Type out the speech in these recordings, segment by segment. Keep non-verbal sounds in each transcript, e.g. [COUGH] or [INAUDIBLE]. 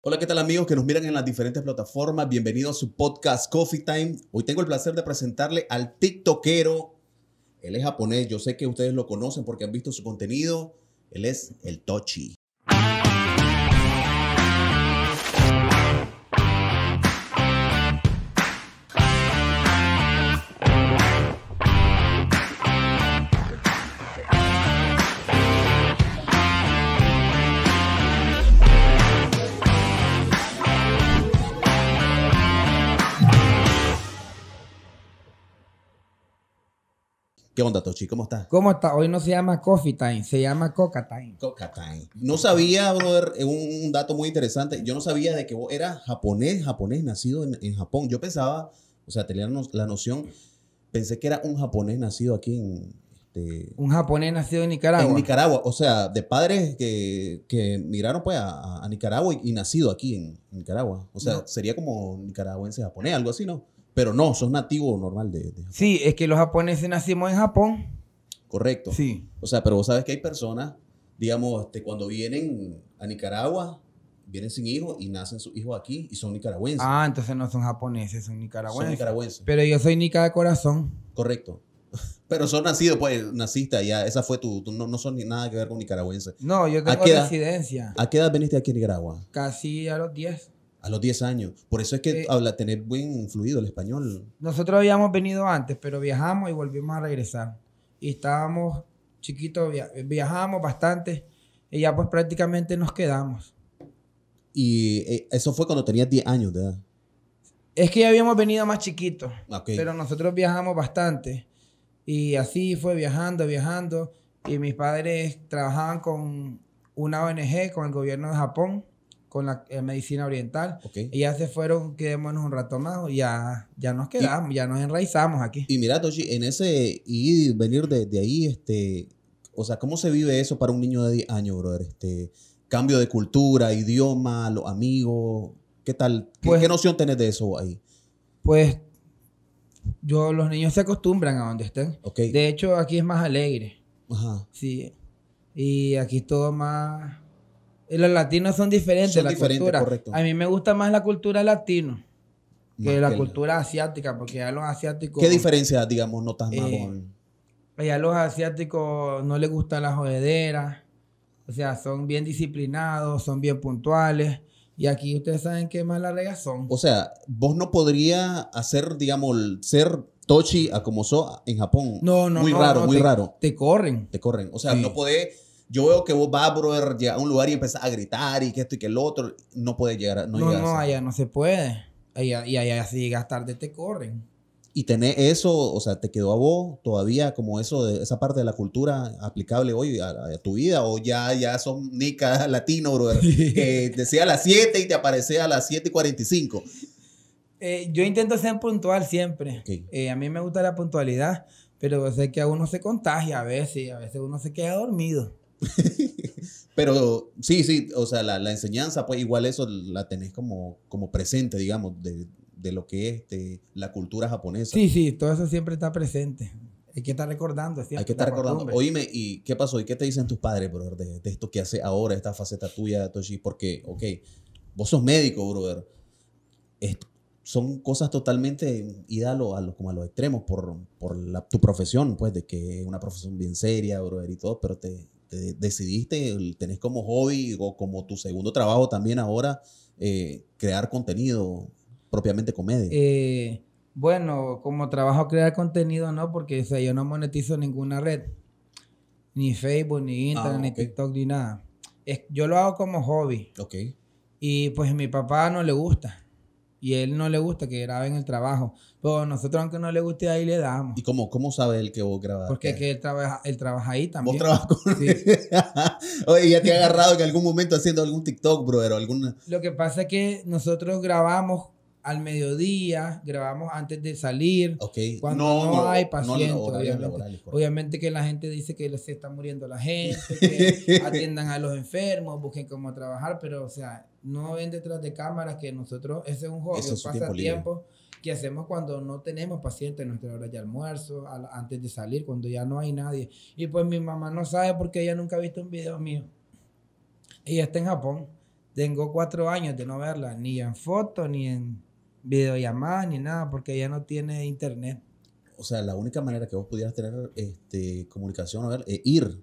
Hola, ¿qué tal amigos que nos miran en las diferentes plataformas? Bienvenidos a su podcast Coffee Time. Hoy tengo el placer de presentarle al TikTokero. Él es japonés, yo sé que ustedes lo conocen porque han visto su contenido. Él es el Tochi. ¿Qué onda, Tochi? ¿Cómo estás? ¿Cómo está? Hoy no se llama Coffee Time, se llama Coca Time. Coca Time. No sabía, brother, eh, un, dato muy interesante. Yo no sabía de que vos eras japonés, japonés, nacido en, Japón. Yo pensaba, o sea, tenía la noción, pensé que era un japonés nacido aquí en, este, un japonés nacido en Nicaragua. En Nicaragua, o sea, de padres que, que miraron pues a, Nicaragua y, nacido aquí en, Nicaragua. O sea, sería como nicaragüense japonés, algo así, ¿no? Pero no, sos nativo normal de, Sí, es que los japoneses nacimos en Japón. Correcto. Sí. O sea, pero vos sabes que hay personas, digamos, este, cuando vienen a Nicaragua, vienen sin hijos y nacen sus hijos aquí y son nicaragüenses. Ah, entonces no son japoneses, son nicaragüenses. Son nicaragüenses. Pero yo soy nica de corazón. Correcto. [LAUGHS] Pero son nacidos, pues, naciste allá. Esa fue tu... no, no, son ni nada que ver con nicaragüenses. No, yo tengo residencia. ¿A qué edad viniste aquí a Nicaragua? Casi a los 10. A los 10 años. Por eso es que eh, habla, tener buen fluido el español. Nosotros habíamos venido antes, pero viajamos y volvimos a regresar. Y estábamos chiquitos, viajamos bastante y ya pues prácticamente nos quedamos. Y eh, eso fue cuando tenías 10 años de edad. Es que ya habíamos venido más chiquitos, pero nosotros viajamos bastante. Y así fue viajando, viajando. Y mis padres trabajaban con una ONG, con el gobierno de Japón con la eh, medicina oriental. Y ya se fueron, quedémonos un rato más, ya, ya nos quedamos, ya nos enraizamos aquí. Y mira, Toshi, en ese Y venir de, ahí, este, o sea, ¿cómo se vive eso para un niño de 10 años, brother? Este, cambio de cultura, idioma, los amigos, ¿qué tal? Pues- ¿Qué, noción tenés de eso ahí? Pues yo, los niños se acostumbran a donde estén. De hecho, aquí es más alegre. Ajá. Sí. Y aquí todo más los latinos son diferentes. Son diferentes, correcto. A mí me gusta más la cultura latina que la cultura asiática, porque a los asiáticos. ¿Qué diferencia, digamos, notas más a los asiáticos no les gustan las jodedera, O sea, son bien disciplinados, son bien puntuales. Y aquí ustedes saben qué más la son. O sea, vos no podrías hacer, digamos, ser Tochi a como so en Japón. No, no, muy raro, muy raro. Te corren. Te corren. O sea, no podés yo veo que vos vas, brother, a un lugar y empezás a gritar y que esto y que el otro, no puedes llegar, no, no, no allá no se puede. y allá si llegas tarde te corren. Y tener eso, o sea, ¿te quedó a vos todavía como eso, esa parte de la cultura aplicable hoy a, tu vida? ¿O ya, ya son nica [LAUGHS] latino, bro que decía a las 7 y te aparece a las 7 y 45. Eh, yo intento ser puntual siempre. Eh, a mí me gusta la puntualidad, pero sé que a uno se contagia a veces, a veces uno se queda dormido. [LAUGHS] Pero sí, sí, o sea, la, la, enseñanza, pues igual eso la tenés como, como presente, digamos, de, de lo que es este, la cultura japonesa. Sí, sí, todo eso siempre está presente. Hay que estar recordando. Hay que estar recordando. Oíme, ¿y qué pasó? ¿Y qué te dicen tus padres, brother, de, de esto que hace ahora, esta faceta tuya, Toshi? Porque, ok, vos sos médico, brother. son cosas totalmente idas a lo, como a los extremos por, por la, tu profesión, pues, de que es una profesión bien seria, brother, y todo, pero te, decidiste, tenés como hobby o como tu segundo trabajo también ahora eh, crear contenido, propiamente comedia. Eh, bueno, como trabajo crear contenido no, porque yo no monetizo ninguna red, ni Facebook, ni ah, Instagram, ni TikTok, ni nada. Es, yo lo hago como hobby. Ok. Y pues a mi papá no le gusta y él no le gusta que graben el trabajo. Pero nosotros, aunque no le guste, ahí le damos. ¿Y cómo, cómo sabe él que vos grabás? Porque que él trabaja, trabaja ahí también. Vos trabajas con sí. [LAUGHS] Oye, ya te ha agarrado en algún momento haciendo algún TikTok, bro? alguna. Lo que pasa es que nosotros grabamos al mediodía, grabamos antes de salir. Cuando no, hay pacientes, obviamente. que la gente dice que se está muriendo la gente, [LAUGHS] que atiendan a los enfermos, busquen cómo trabajar, pero o sea, no ven detrás de cámaras que nosotros, ese es un juego, es tiempo que hacemos cuando no tenemos pacientes en nuestra hora de almuerzo, antes de salir, cuando ya no hay nadie. Y pues mi mamá no sabe porque ella nunca ha visto un video mío. Ella está en Japón. Tengo cuatro años de no verla, ni en foto, ni en videollamadas ni nada porque ella no tiene internet. O sea, la única manera que vos pudieras tener este, comunicación es ir.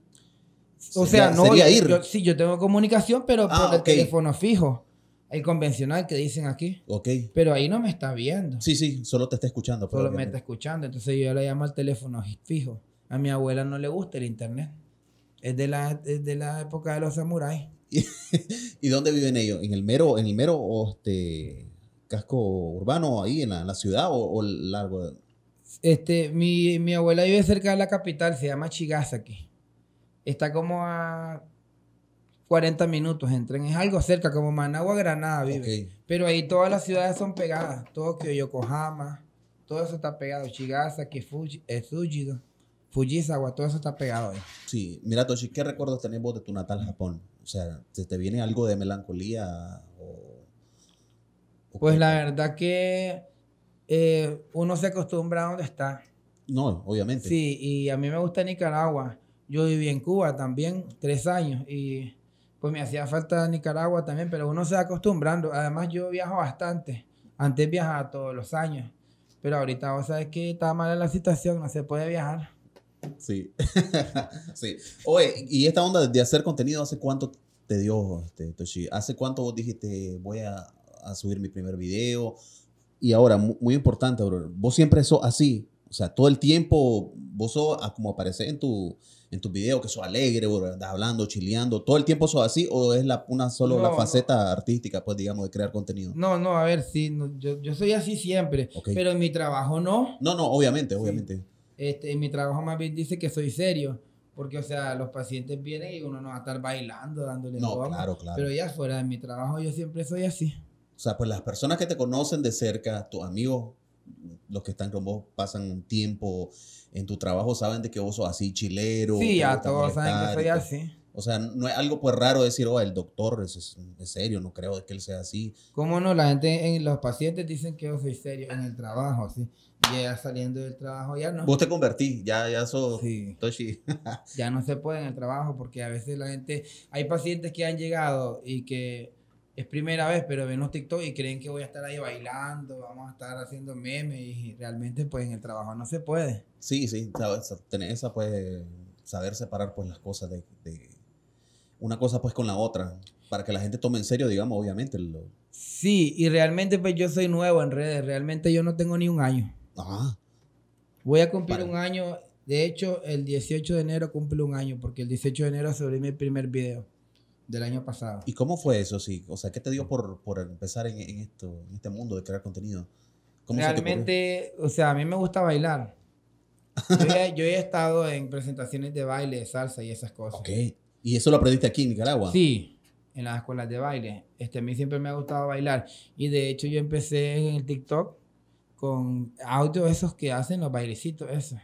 O sea, no. Sería ir. Yo, sí, yo tengo comunicación, pero ah, por el teléfono fijo. El convencional que dicen aquí. Ok. Pero ahí no me está viendo. Sí, sí, solo te está escuchando. Solo me está escuchando. Entonces yo le llamo al teléfono fijo. A mi abuela no le gusta el internet. Es de la, de la época de los samuráis. [LAUGHS] ¿Y dónde viven ellos? ¿En el mero, en el mero o este casco urbano, ahí en la, ciudad o, o largo? Este, mi, abuela vive cerca de la capital, se llama Chigasaki. Está como a 40 minutos en Es algo cerca, como Managua, Granada vive. Pero ahí todas las ciudades son pegadas. Tokio, Yokohama, todo eso está pegado. Chigasaki, Fuji, eh, Fujisawa, todo eso está pegado ahí. Sí, mira Toshi, ¿qué recuerdos tenés vos de tu natal Japón? O sea, se te viene algo de melancolía pues la verdad que eh, uno se acostumbra a donde está. No, obviamente. Sí, y a mí me gusta Nicaragua. Yo viví en Cuba también tres años y pues me hacía falta Nicaragua también, pero uno se va acostumbrando. Además yo viajo bastante. Antes viajaba todos los años, pero ahorita vos sabes que está mala la situación, no se puede viajar. Sí, [LAUGHS] sí. Oye, y esta onda de hacer contenido, ¿hace cuánto te dio, este, Toshi? ¿Hace cuánto vos dijiste voy a a subir mi primer video. Y ahora, muy, importante, bro, vos siempre sos así, o sea, todo el tiempo vos sos como apareces en tu en tus videos que sos alegre, bro, andas hablando, chileando, todo el tiempo sos así o es la, una solo la faceta artística, pues digamos, de crear contenido. No, no, a ver, sí, yo, yo, soy así siempre, pero en mi trabajo no. No, no, obviamente, obviamente. Este, en mi trabajo más bien dice que soy serio, porque o sea, los pacientes vienen y uno no va a estar bailando, dándole No, claro, claro. Pero ya fuera de mi trabajo yo siempre soy así. O sea, pues las personas que te conocen de cerca, tus amigos, los que están con vos, pasan tiempo en tu trabajo, saben de que vos sos así chilero. Sí, ya todos saben que soy así. O sea, no es algo pues raro decir, oh, el doctor es, serio, no creo que él sea así. ¿Cómo no? La gente, en los pacientes dicen que yo oh, soy serio en el trabajo, sí. Ya saliendo del trabajo, ya no. Vos te convertís, ya, ya sos sí. Toshi. [LAUGHS] ya no se puede en el trabajo porque a veces la gente, hay pacientes que han llegado y que es primera vez, pero ven los TikTok y creen que voy a estar ahí bailando, vamos a estar haciendo memes y realmente pues en el trabajo no se puede. Sí, sí, tener esa pues saber separar pues las cosas de, una cosa pues con la otra, para que la gente tome en serio, digamos, obviamente. Sí, y realmente pues yo soy nuevo en redes, realmente yo no tengo ni un año. ah Voy a cumplir un año, de hecho el 18 de enero cumple un año, porque el 18 de enero subí mi primer video del año pasado. ¿Y cómo fue eso? Sí? O sea, ¿qué te dio por, empezar en, esto, en este mundo de crear contenido? Realmente, o sea, a mí me gusta bailar. Yo he estado en presentaciones de baile, de salsa y esas cosas. ¿Y eso lo aprendiste aquí en Nicaragua? Sí, en las escuelas de baile. Este, a mí siempre me ha gustado bailar. Y de hecho yo empecé en el TikTok con audios esos que hacen los bailecitos, esos.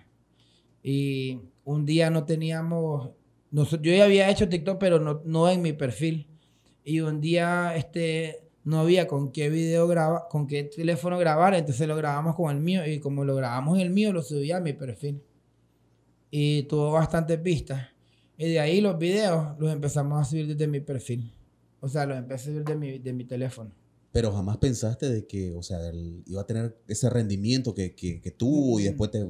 Y un día no teníamos yo ya había hecho TikTok, pero no, no en mi perfil. Y un día este, no había con qué video graba, con qué teléfono grabar, entonces lo grabamos con el mío y como lo grabamos en el mío, lo subí a mi perfil. Y tuvo bastantes vistas. Y de ahí los videos los empezamos a subir desde mi perfil. O sea, los empecé a subir de mi, de mi teléfono. Pero jamás pensaste de que, o sea, iba a tener ese rendimiento que, que, que tuvo y después te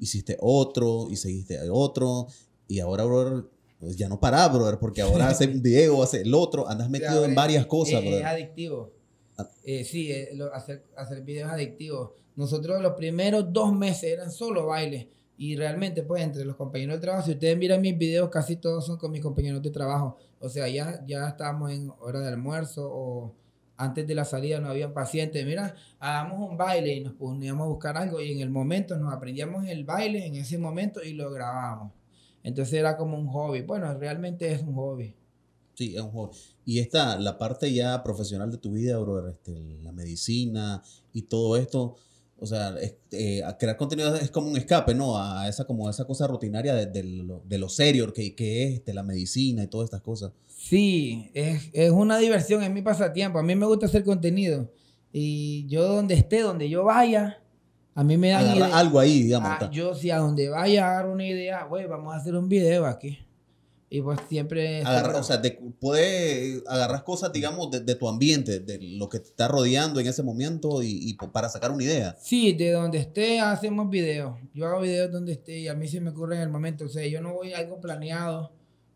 hiciste otro y seguiste otro. Y ahora, bro, pues ya no pará, brother, porque ahora [LAUGHS] hace video, hace el otro, andas metido en varias cosas, eh, brother. Es adictivo. Ah. Eh, sí, eh, hacer, hacer videos adictivos. Nosotros los primeros dos meses eran solo bailes. Y realmente, pues, entre los compañeros de trabajo, si ustedes miran mis videos, casi todos son con mis compañeros de trabajo. O sea, ya, ya estábamos en hora de almuerzo o antes de la salida no habían pacientes. Mira, hagamos un baile y nos poníamos a buscar algo y en el momento nos aprendíamos el baile en ese momento y lo grabamos. Entonces era como un hobby. Bueno, realmente es un hobby. Sí, es un hobby. Y esta, la parte ya profesional de tu vida, brother, este, la medicina y todo esto, o sea, eh, crear contenido es como un escape, ¿no? A esa, como esa cosa rutinaria de, lo, serio que, que es este, la medicina y todas estas cosas. Sí, es, es, una diversión, es mi pasatiempo. A mí me gusta hacer contenido. Y yo donde esté, donde yo vaya, a mí me da algo ahí, digamos. Ah, yo si a donde vaya a dar una idea, güey, vamos a hacer un video aquí. Y pues siempre... o sea, te, puedes agarrar cosas, digamos, de, tu ambiente, de lo que te está rodeando en ese momento y, y para sacar una idea. Sí, de donde esté hacemos videos. Yo hago videos donde esté y a mí se me ocurre en el momento. O sea, yo no voy a algo planeado,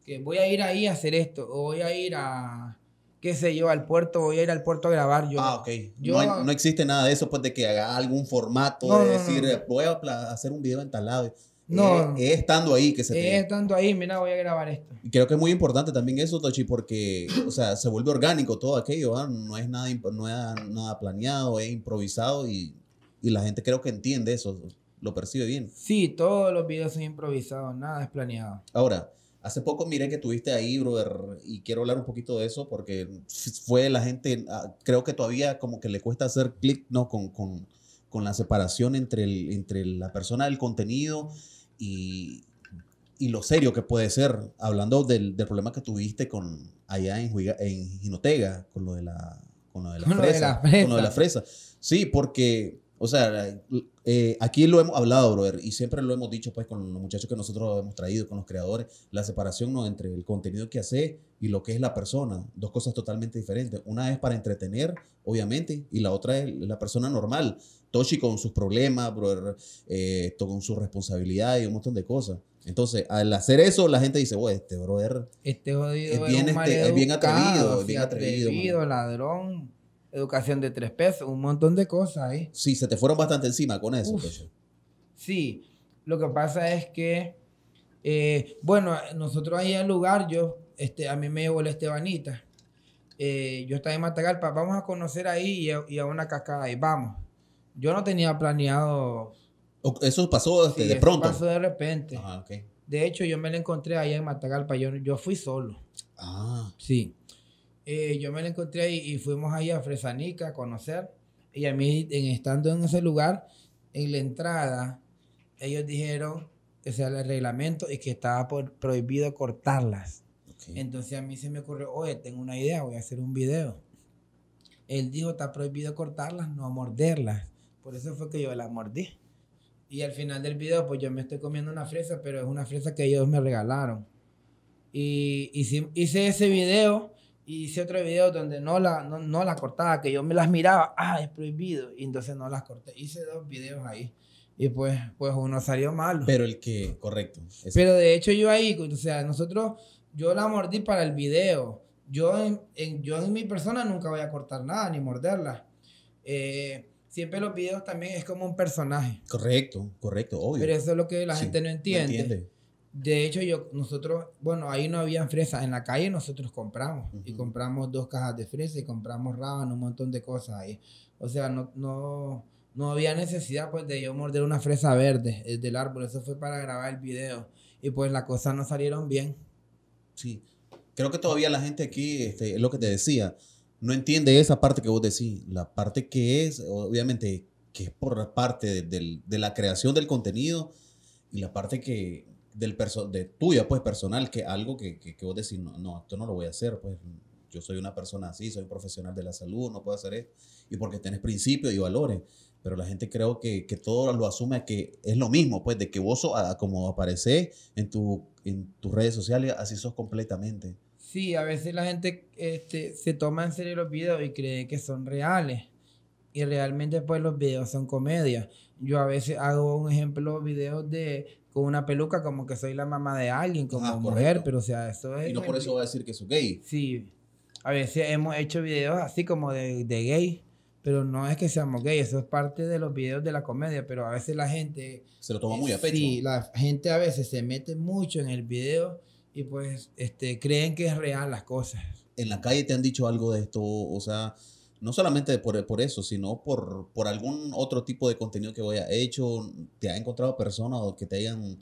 que voy a ir ahí a hacer esto, o voy a ir a qué sé yo, al puerto, voy a ir al puerto a grabar. Yo, ah, ok. no, existe nada de eso, pues de que haga algún formato, de decir, voy a hacer un video entalado. No. Es, estando ahí que se es estando ahí, mira, voy a grabar esto. Y creo que es muy importante también eso, Tochi, porque, o sea, se vuelve orgánico todo aquello, ¿ah? no es nada, no es nada planeado, es improvisado y, y la gente creo que entiende eso, lo percibe bien. Sí, todos los videos son improvisados, nada es planeado. Ahora, Hace poco miré que tuviste ahí, brother, y quiero hablar un poquito de eso porque fue la gente, ah, creo que todavía como que le cuesta hacer clic, ¿no? Con, con, con, la separación entre, el, entre la persona el contenido y, lo serio que puede ser. Hablando del, del problema que tuviste con allá en, en Ginotega, con lo de la, con Con lo de la fresa. Sí, porque o sea, eh, aquí lo hemos hablado, brother, y siempre lo hemos dicho, pues, con los muchachos que nosotros hemos traído, con los creadores, la separación ¿no? entre el contenido que hace y lo que es la persona. Dos cosas totalmente diferentes. Una es para entretener, obviamente, y la otra es la persona normal. Toshi con sus problemas, brother, eh, con su responsabilidad y un montón de cosas. Entonces, al hacer eso, la gente dice, bueno, este brother este es, bien, este, atrevido, es bien atrevido ladrón educación de tres pesos, un montón de cosas ahí. Sí, se te fueron bastante encima con eso. sí, lo que pasa es que, eh, bueno, nosotros ahí el lugar, yo, este, a mí me llevó la Estebanita. Eh, yo estaba en Matagalpa, vamos a conocer ahí y a, una cascada y vamos. Yo no tenía planeado... Eso pasó este, de pronto. Pasó de repente. Ah, de hecho, yo me la encontré ahí en Matagalpa, yo, yo fui solo. Ah. Sí. Eh, yo me la encontré y, y fuimos ahí a Fresanica a conocer. Y a mí, en, estando en ese lugar, en la entrada, ellos dijeron, que sea, el reglamento y que estaba por, prohibido cortarlas. Entonces a mí se me ocurrió, oye, tengo una idea, voy a hacer un video. Él dijo, está prohibido cortarlas, no morderlas. Por eso fue que yo la mordí. Y al final del video, pues yo me estoy comiendo una fresa, pero es una fresa que ellos me regalaron. Y hice ese video y hice otro video donde no la, no, no la cortaba, que yo me las miraba, ah, es prohibido, y entonces no las corté. Hice dos videos ahí. Y pues, pues uno salió malo. Pero el que, correcto. Pero de hecho yo ahí, o sea, nosotros, yo la mordí para el video. Yo en, yo en mi persona nunca voy a cortar nada ni morderla. Eh, siempre los videos también es como un personaje. Correcto, correcto, obvio. Pero eso es lo que la gente no entiende. No entiende. De hecho, yo, nosotros, bueno, ahí no habían fresas. En la calle nosotros compramos. Y compramos dos cajas de fresa y compramos raban, un montón de cosas ahí. O sea, no, no, había necesidad pues de yo morder una fresa verde eh, del árbol. Eso fue para grabar el video. Y pues las cosas no salieron bien. Sí. Creo que todavía la gente aquí, este, es lo que te decía, no entiende esa parte que vos decís. La parte que es, obviamente, que es por parte de la creación del contenido y la parte que del de tuya, pues personal, que algo que, que, que vos decís, no, esto no lo voy a hacer, pues yo soy una persona así, soy un profesional de la salud, no puedo hacer eso y porque tenés principios y valores, pero la gente creo que, todo lo asume que es lo mismo, pues de que vos, como apareces en, tu, en tus redes sociales, así sos completamente. Sí, a veces la gente este, se toma en serio los videos y cree que son reales y realmente pues los videos son comedia. Yo a veces hago un ejemplo, videos de con una peluca como que soy la mamá de alguien, como ah, mujer, pero o sea, eso es... Y no por eso va a decir que es gay. Sí, a veces hemos hecho videos así como de, gay, pero no es que seamos gay, eso es parte de los videos de la comedia, pero a veces la gente... Se lo toma muy a pecho. Sí, la gente a veces se mete mucho en el video y pues este, creen que es real las cosas. En la calle te han dicho algo de esto, o sea no solamente por, por eso, sino por, por algún otro tipo de contenido que haya hecho, te ha encontrado personas que te hayan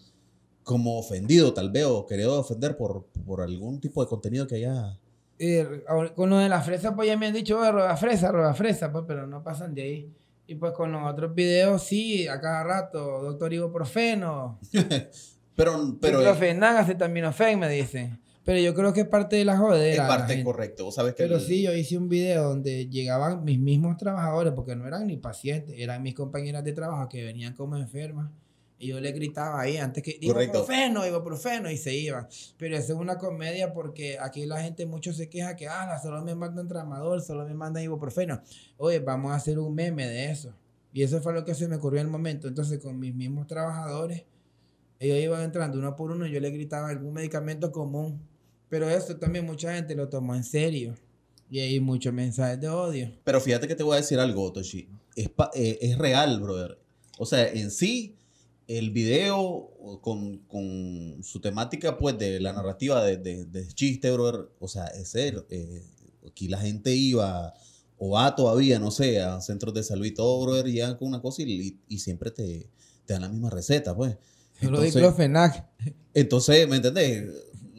como ofendido tal vez o querido ofender por, por algún tipo de contenido que haya... Eh, con lo de la fresa, pues ya me han dicho, oh, roba fresa, roba fresa, pues, pero no pasan de ahí. Y pues con los otros videos, sí, a cada rato, doctor ibuprofeno. [LAUGHS] pero, pero... Eh, también acetaminofén, me dice pero yo creo que es parte de la jodera. Es parte correcta. correcto, vos sabes que... Pero sí, yo hice un video donde llegaban mis mismos trabajadores, porque no eran ni pacientes, eran mis compañeras de trabajo que venían como enfermas. Y yo les gritaba ahí antes que ibuprofeno, ibuprofeno, y se iban. Pero eso es una comedia porque aquí la gente mucho se queja que, ah, solo me mandan tramador, solo me mandan ibuprofeno. Oye, vamos a hacer un meme de eso. Y eso fue lo que se me ocurrió en el momento. Entonces, con mis mismos trabajadores, ellos iban entrando uno por uno, y yo les gritaba algún medicamento común. Pero esto también mucha gente lo tomó en serio. Y hay muchos mensajes de odio. Pero fíjate que te voy a decir algo, Toshi. Es, eh, es real, brother. O sea, en sí, el video con, su temática, pues, de la narrativa de, chiste, brother. O sea, es ser eh, aquí la gente iba o va todavía, no sé, a centros de salud y todo, brother, y con una cosa y, siempre te, te, dan la misma receta, pues. Entonces, lo Entonces, ¿me entendés?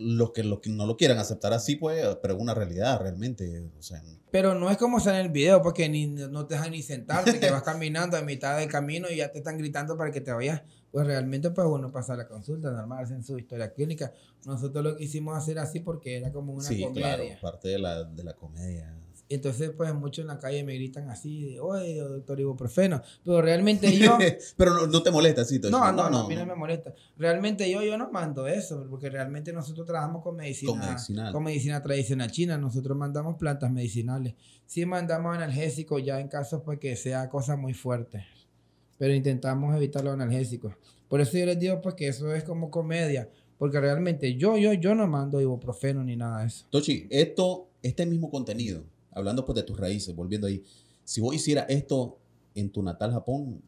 los que, lo que no lo quieran aceptar así, pues, pero es una realidad realmente. O sea, pero no es como sea en el video, porque ni, no te dejan ni sentarte, que vas [LAUGHS] caminando a mitad del camino y ya te están gritando para que te vayas. Pues realmente, pues uno pasa la consulta normal, en su historia clínica. Nosotros lo quisimos hacer así porque era como una comedia. parte de la, de la comedia entonces, pues muchos en la calle me gritan así, oye, doctor ibuprofeno. Pero realmente [LAUGHS] yo... Pero no, te molesta, sí. No, no, no, no, a mí no me molesta. Realmente yo, yo no mando eso, porque realmente nosotros trabajamos con medicina, con, medicina tradicional china. Nosotros mandamos plantas medicinales. Sí mandamos analgésicos ya en casos pues, que sea cosa muy fuerte. Pero intentamos evitar los analgésicos. Por eso yo les digo pues, que eso es como comedia. Porque realmente yo, yo, yo no mando ibuprofeno ni nada de eso. Tochi, esto, este mismo contenido hablando pues de tus raíces, volviendo ahí, si vos hicieras esto en tu natal Japón,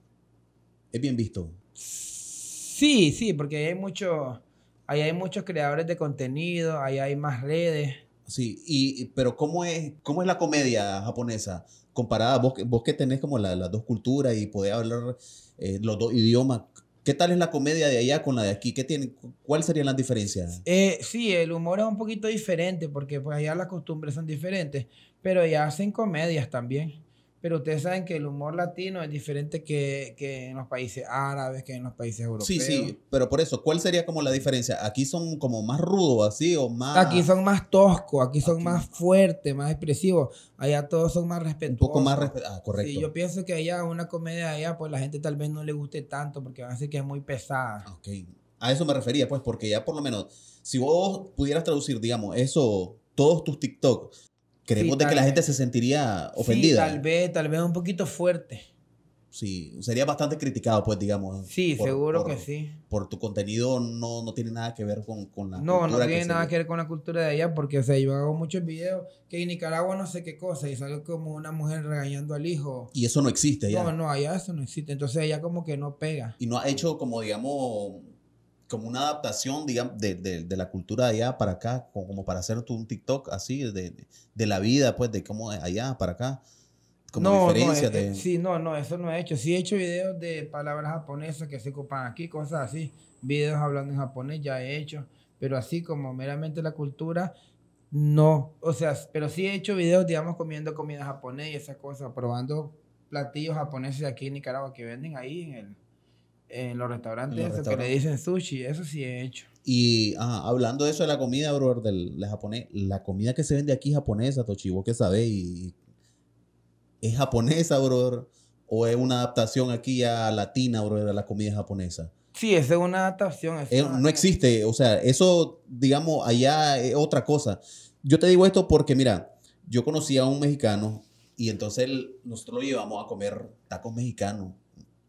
es bien visto. Sí, sí, porque hay mucho, ahí hay muchos creadores de contenido, ahí hay más redes. Sí, y, pero ¿cómo es, cómo es la comedia japonesa comparada? Vos, que tenés como las dos culturas y podés hablar eh, los dos idiomas, ¿Qué tal es la comedia de allá con la de aquí? ¿Qué tiene, ¿Cuáles serían las diferencias? Eh, sí, el humor es un poquito diferente porque pues allá las costumbres son diferentes pero ya hacen comedias también. Pero ustedes saben que el humor latino es diferente que, en los países árabes, que en los países europeos. Sí, sí, pero por eso, ¿cuál sería como la diferencia? ¿Aquí son como más rudos así o más...? Aquí son más toscos, aquí son más fuertes, más expresivos. Allá todos son más respetuosos. Un poco más respetuosos, ah, correcto. Sí, yo pienso que allá una comedia allá, pues la gente tal vez no le guste tanto porque van a decir que es muy pesada. Ah, ok, a eso me refería, pues, porque ya por lo menos, si vos pudieras traducir, digamos, eso, todos tus TikToks, creemos de que la gente se sentiría ofendida. Sí, tal vez, tal vez un poquito fuerte. Sí, sería bastante criticado, pues, digamos. Sí, seguro que sí. Por tu contenido no, no tiene nada que ver con, con la no, cultura. No, no tiene nada que ver con la cultura de allá, porque, o yo hago muchos videos que en Nicaragua no sé qué cosa, y sale como una mujer regañando al hijo. Y eso no existe ya. No, no, allá eso no existe. Entonces allá como que no pega. Y no ha hecho como, digamos como una adaptación, digamos, de, de, la cultura de allá para acá, como, para hacer un TikTok así, de, de la vida, pues, de cómo es allá para acá. no, no, Sí, no, no, eso no he hecho. Sí he hecho videos de palabras japonesas que se ocupan aquí, cosas así. Videos hablando en japonés ya he hecho, pero así como meramente la cultura, no. O sea, pero sí he hecho videos, digamos, comiendo comida japonesa y esas cosas, probando platillos japoneses aquí en Nicaragua que venden ahí en el en los restaurantes, que le dicen sushi, eso sí he hecho. Y hablando de eso de la comida, bro, del, japonés, la comida que se vende aquí japonesa, Tochibo, vos que sabéis y, ¿es japonesa, bro? ¿O es una adaptación aquí ya latina, bro, de la comida japonesa? Sí, eso es una adaptación. Eh, no existe, o sea, eso, digamos, allá es otra cosa. Yo te digo esto porque, mira, yo conocí a un mexicano y entonces nosotros lo a comer tacos mexicanos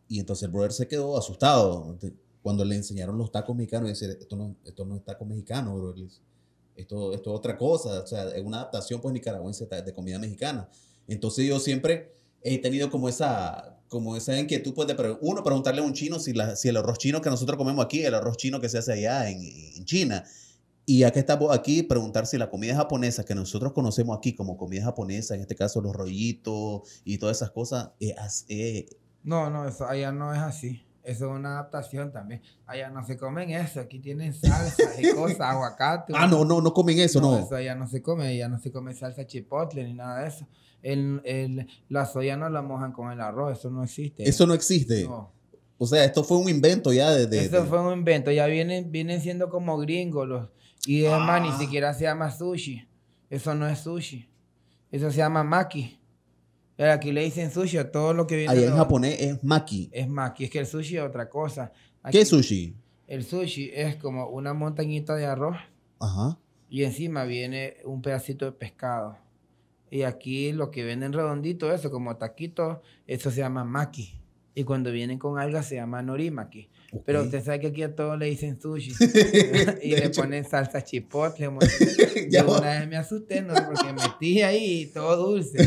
y entonces el brother se quedó asustado cuando le enseñaron los tacos mexicanos. Y dice, esto no, esto no es taco mexicano, brother. Esto, esto es otra cosa. O sea, es una adaptación pues nicaragüense de comida mexicana. Entonces yo siempre he tenido como esa, como esa inquietud pues, uno preguntarle a un chino si, la, si el arroz chino que nosotros comemos aquí, el arroz chino que se hace allá en, en China. Y ya que estamos aquí, preguntar si la comida japonesa que nosotros conocemos aquí como comida japonesa, en este caso los rollitos y todas esas cosas, es, no, no, eso allá no es así. Eso es una adaptación también. Allá no se comen eso, aquí tienen salsa y cosas, [LAUGHS] aguacate. Ah, no, no, no comen eso, no. Eso allá no se come, allá no se come salsa chipotle ni nada de eso. El, la soya no la mojan con el arroz, eso no existe. Eso no existe. O sea, esto fue un invento ya desde... Eso fue un invento, ya vienen, vienen siendo como gringos Y además ni ah. siquiera se llama sushi, eso no es sushi, eso se llama maki. Aquí le dicen sushi a todo lo que viene. Ahí en japonés es maki. Es maki, es que el sushi es otra cosa. ¿Qué sushi? El sushi es como una montañita de arroz. Ajá. Y encima viene un pedacito de pescado. Y aquí lo que venden redondito, eso como taquito, eso se llama maki. Y cuando vienen con algas se llama norimaki. Pero usted sabe que aquí a todos le dicen sushi [LAUGHS] y le ponen salsa chipotle. [LAUGHS] ya una vez me asusté, ¿no? Porque metí ahí todo dulce.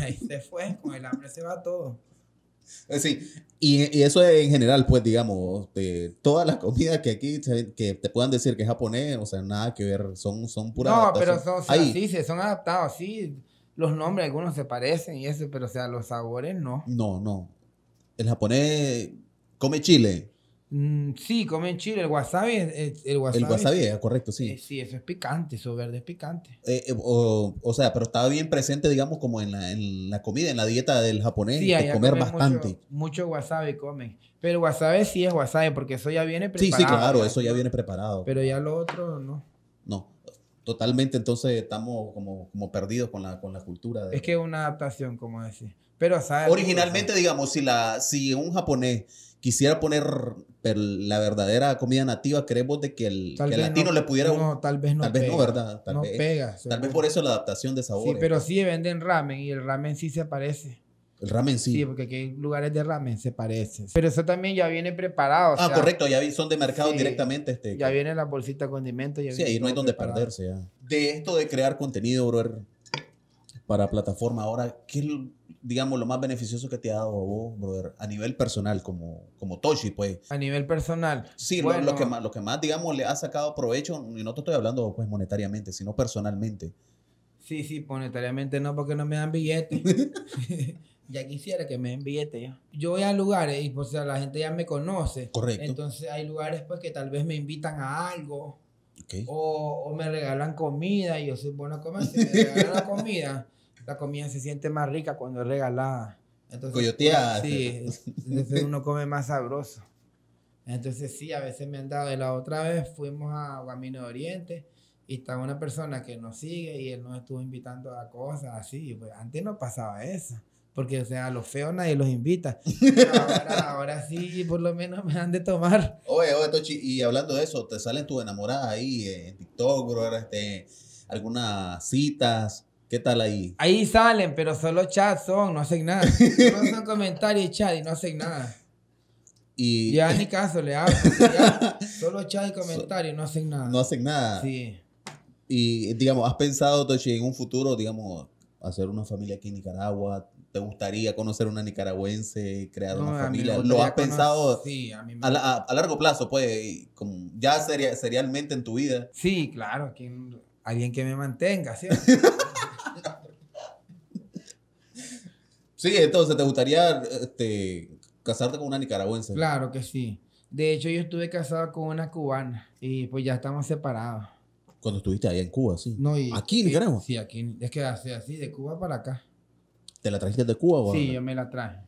[LAUGHS] ahí se fue, con el hambre se va todo. Eh, sí, y, y eso en general, pues digamos, todas las comidas que aquí te, que te puedan decir que es japonés, o sea, nada que ver, son, son puras. No, pero son, sí, son adaptados, sí. Los nombres, algunos se parecen y eso, pero o sea, los sabores no. No, no. El japonés come chile, Mm, sí, comen Chile. El wasabi es, eh, el wasabi. El ah, correcto, sí. Eh, sí, eso es picante, eso verde es picante. Eh, o, sea, pero estaba bien presente, digamos, como en la, comida, en la dieta del japonés, de comer bastante. Mucho, wasabi comen. Pero el wasabi sí es wasabi, porque eso ya viene preparado. Sí, sí, claro, eso ya viene preparado. Pero ya lo otro no. No. Totalmente, entonces estamos como, como perdidos con la, cultura. De... Es que es una adaptación, como decir. Pero, Originalmente, digamos, si, la, si un japonés quisiera poner la verdadera comida nativa, creemos de que el, latino le pudiera... No, tal vez no Tal vez no, ¿verdad? Tal no vez, pega. Tal vez por eso la adaptación de sabores. Sí, pero sí venden ramen y el ramen sí se parece. El ramen sí. Sí, porque aquí hay lugares de ramen se parece. Pero eso también ya viene preparado. Ah, correcto, ya son de mercado directamente. Este, ya viene la bolsita de condimentos. sí, ahí no hay donde perderse ya. De esto de crear contenido, brother, para plataforma. Ahora, ¿qué es, digamos, lo más beneficioso que te ha dado a vos, brother, a nivel personal, como, como Toshi, pues? A nivel personal. Sí, lo, que más, digamos, le ha sacado provecho, y no te estoy hablando, pues, monetariamente, sino personalmente. Sí, sí, monetariamente no, porque no me dan billetes. [LAUGHS] ya quisiera que me den billetes. Ya. Yo voy a lugares y pues o sea, la gente ya me conoce. Correcto. Entonces hay lugares pues que tal vez me invitan a algo. O, me regalan comida y yo soy bueno me regalan comida, la comida se siente más rica cuando es regalada. Entonces, Coyoteada. Sí, uno come más sabroso. Entonces sí, a veces me han dado. la otra vez fuimos a Guamino de Oriente y estaba una persona que nos sigue y él nos estuvo invitando a cosas así. Pues antes no pasaba eso. Porque, o sea, a los feos nadie los invita. Ahora, [LAUGHS] ahora sí, por lo menos me han de tomar. Oye, oye, Tochi, y hablando de eso, ¿te salen tus enamoradas ahí en TikTok, Este, algunas citas ¿Qué tal ahí? Ahí salen, pero solo chat son, no hacen nada. Solo son [LAUGHS] comentarios y chat y no hacen nada. Y... Ya ni caso le hago. [LAUGHS] solo chat y comentarios, no hacen nada. No hacen nada. Sí. Y digamos, ¿has pensado, Tochi, en un futuro, digamos, hacer una familia aquí en Nicaragua? ¿Te gustaría conocer una nicaragüense, crear una familia? ¿Lo has pensado sí, a, mí a, largo plazo, pues, como ya serialmente en tu vida? Sí, claro, alguien que me mantenga, ¿cierto? ¿sí? [LAUGHS] Sí, entonces, ¿te gustaría este, casarte con una nicaragüense? Claro que sí. De hecho, yo estuve casado con una cubana y pues ya estamos separados. Cuando estuviste ahí en Cuba, sí. No, aquí digamos? Sí, aquí. Es que así, de Cuba para acá. ¿Te la trajiste de Cuba o Sí, yo me la traje.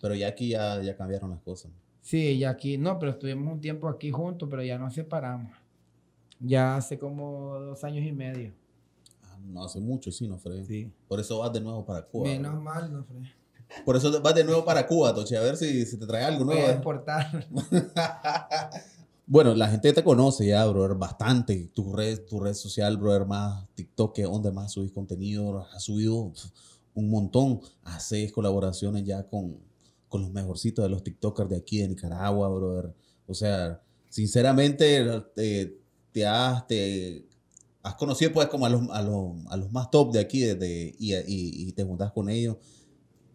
Pero ya aquí ya, ya cambiaron las cosas. Sí, ya aquí. No, pero estuvimos un tiempo aquí juntos, pero ya nos separamos. Ya hace como dos años y medio no hace mucho, sí, no Sí. Por eso vas de nuevo para Cuba. Menos mal, no fue. Por eso vas de nuevo para Cuba, Toche, a ver si, se te trae algo nuevo. Voy a ¿eh? exportar. [LAUGHS] bueno, la gente te conoce ya, brother, bastante. Tu red, tu red social, brother, más TikTok, que onda más subís contenido, has subido un montón. Haces colaboraciones ya con, con los mejorcitos de los TikTokers de aquí, de Nicaragua, brother. O sea, sinceramente, te, eh, te has, has conocido pues como a los, más top de aquí y, te juntas con ellos.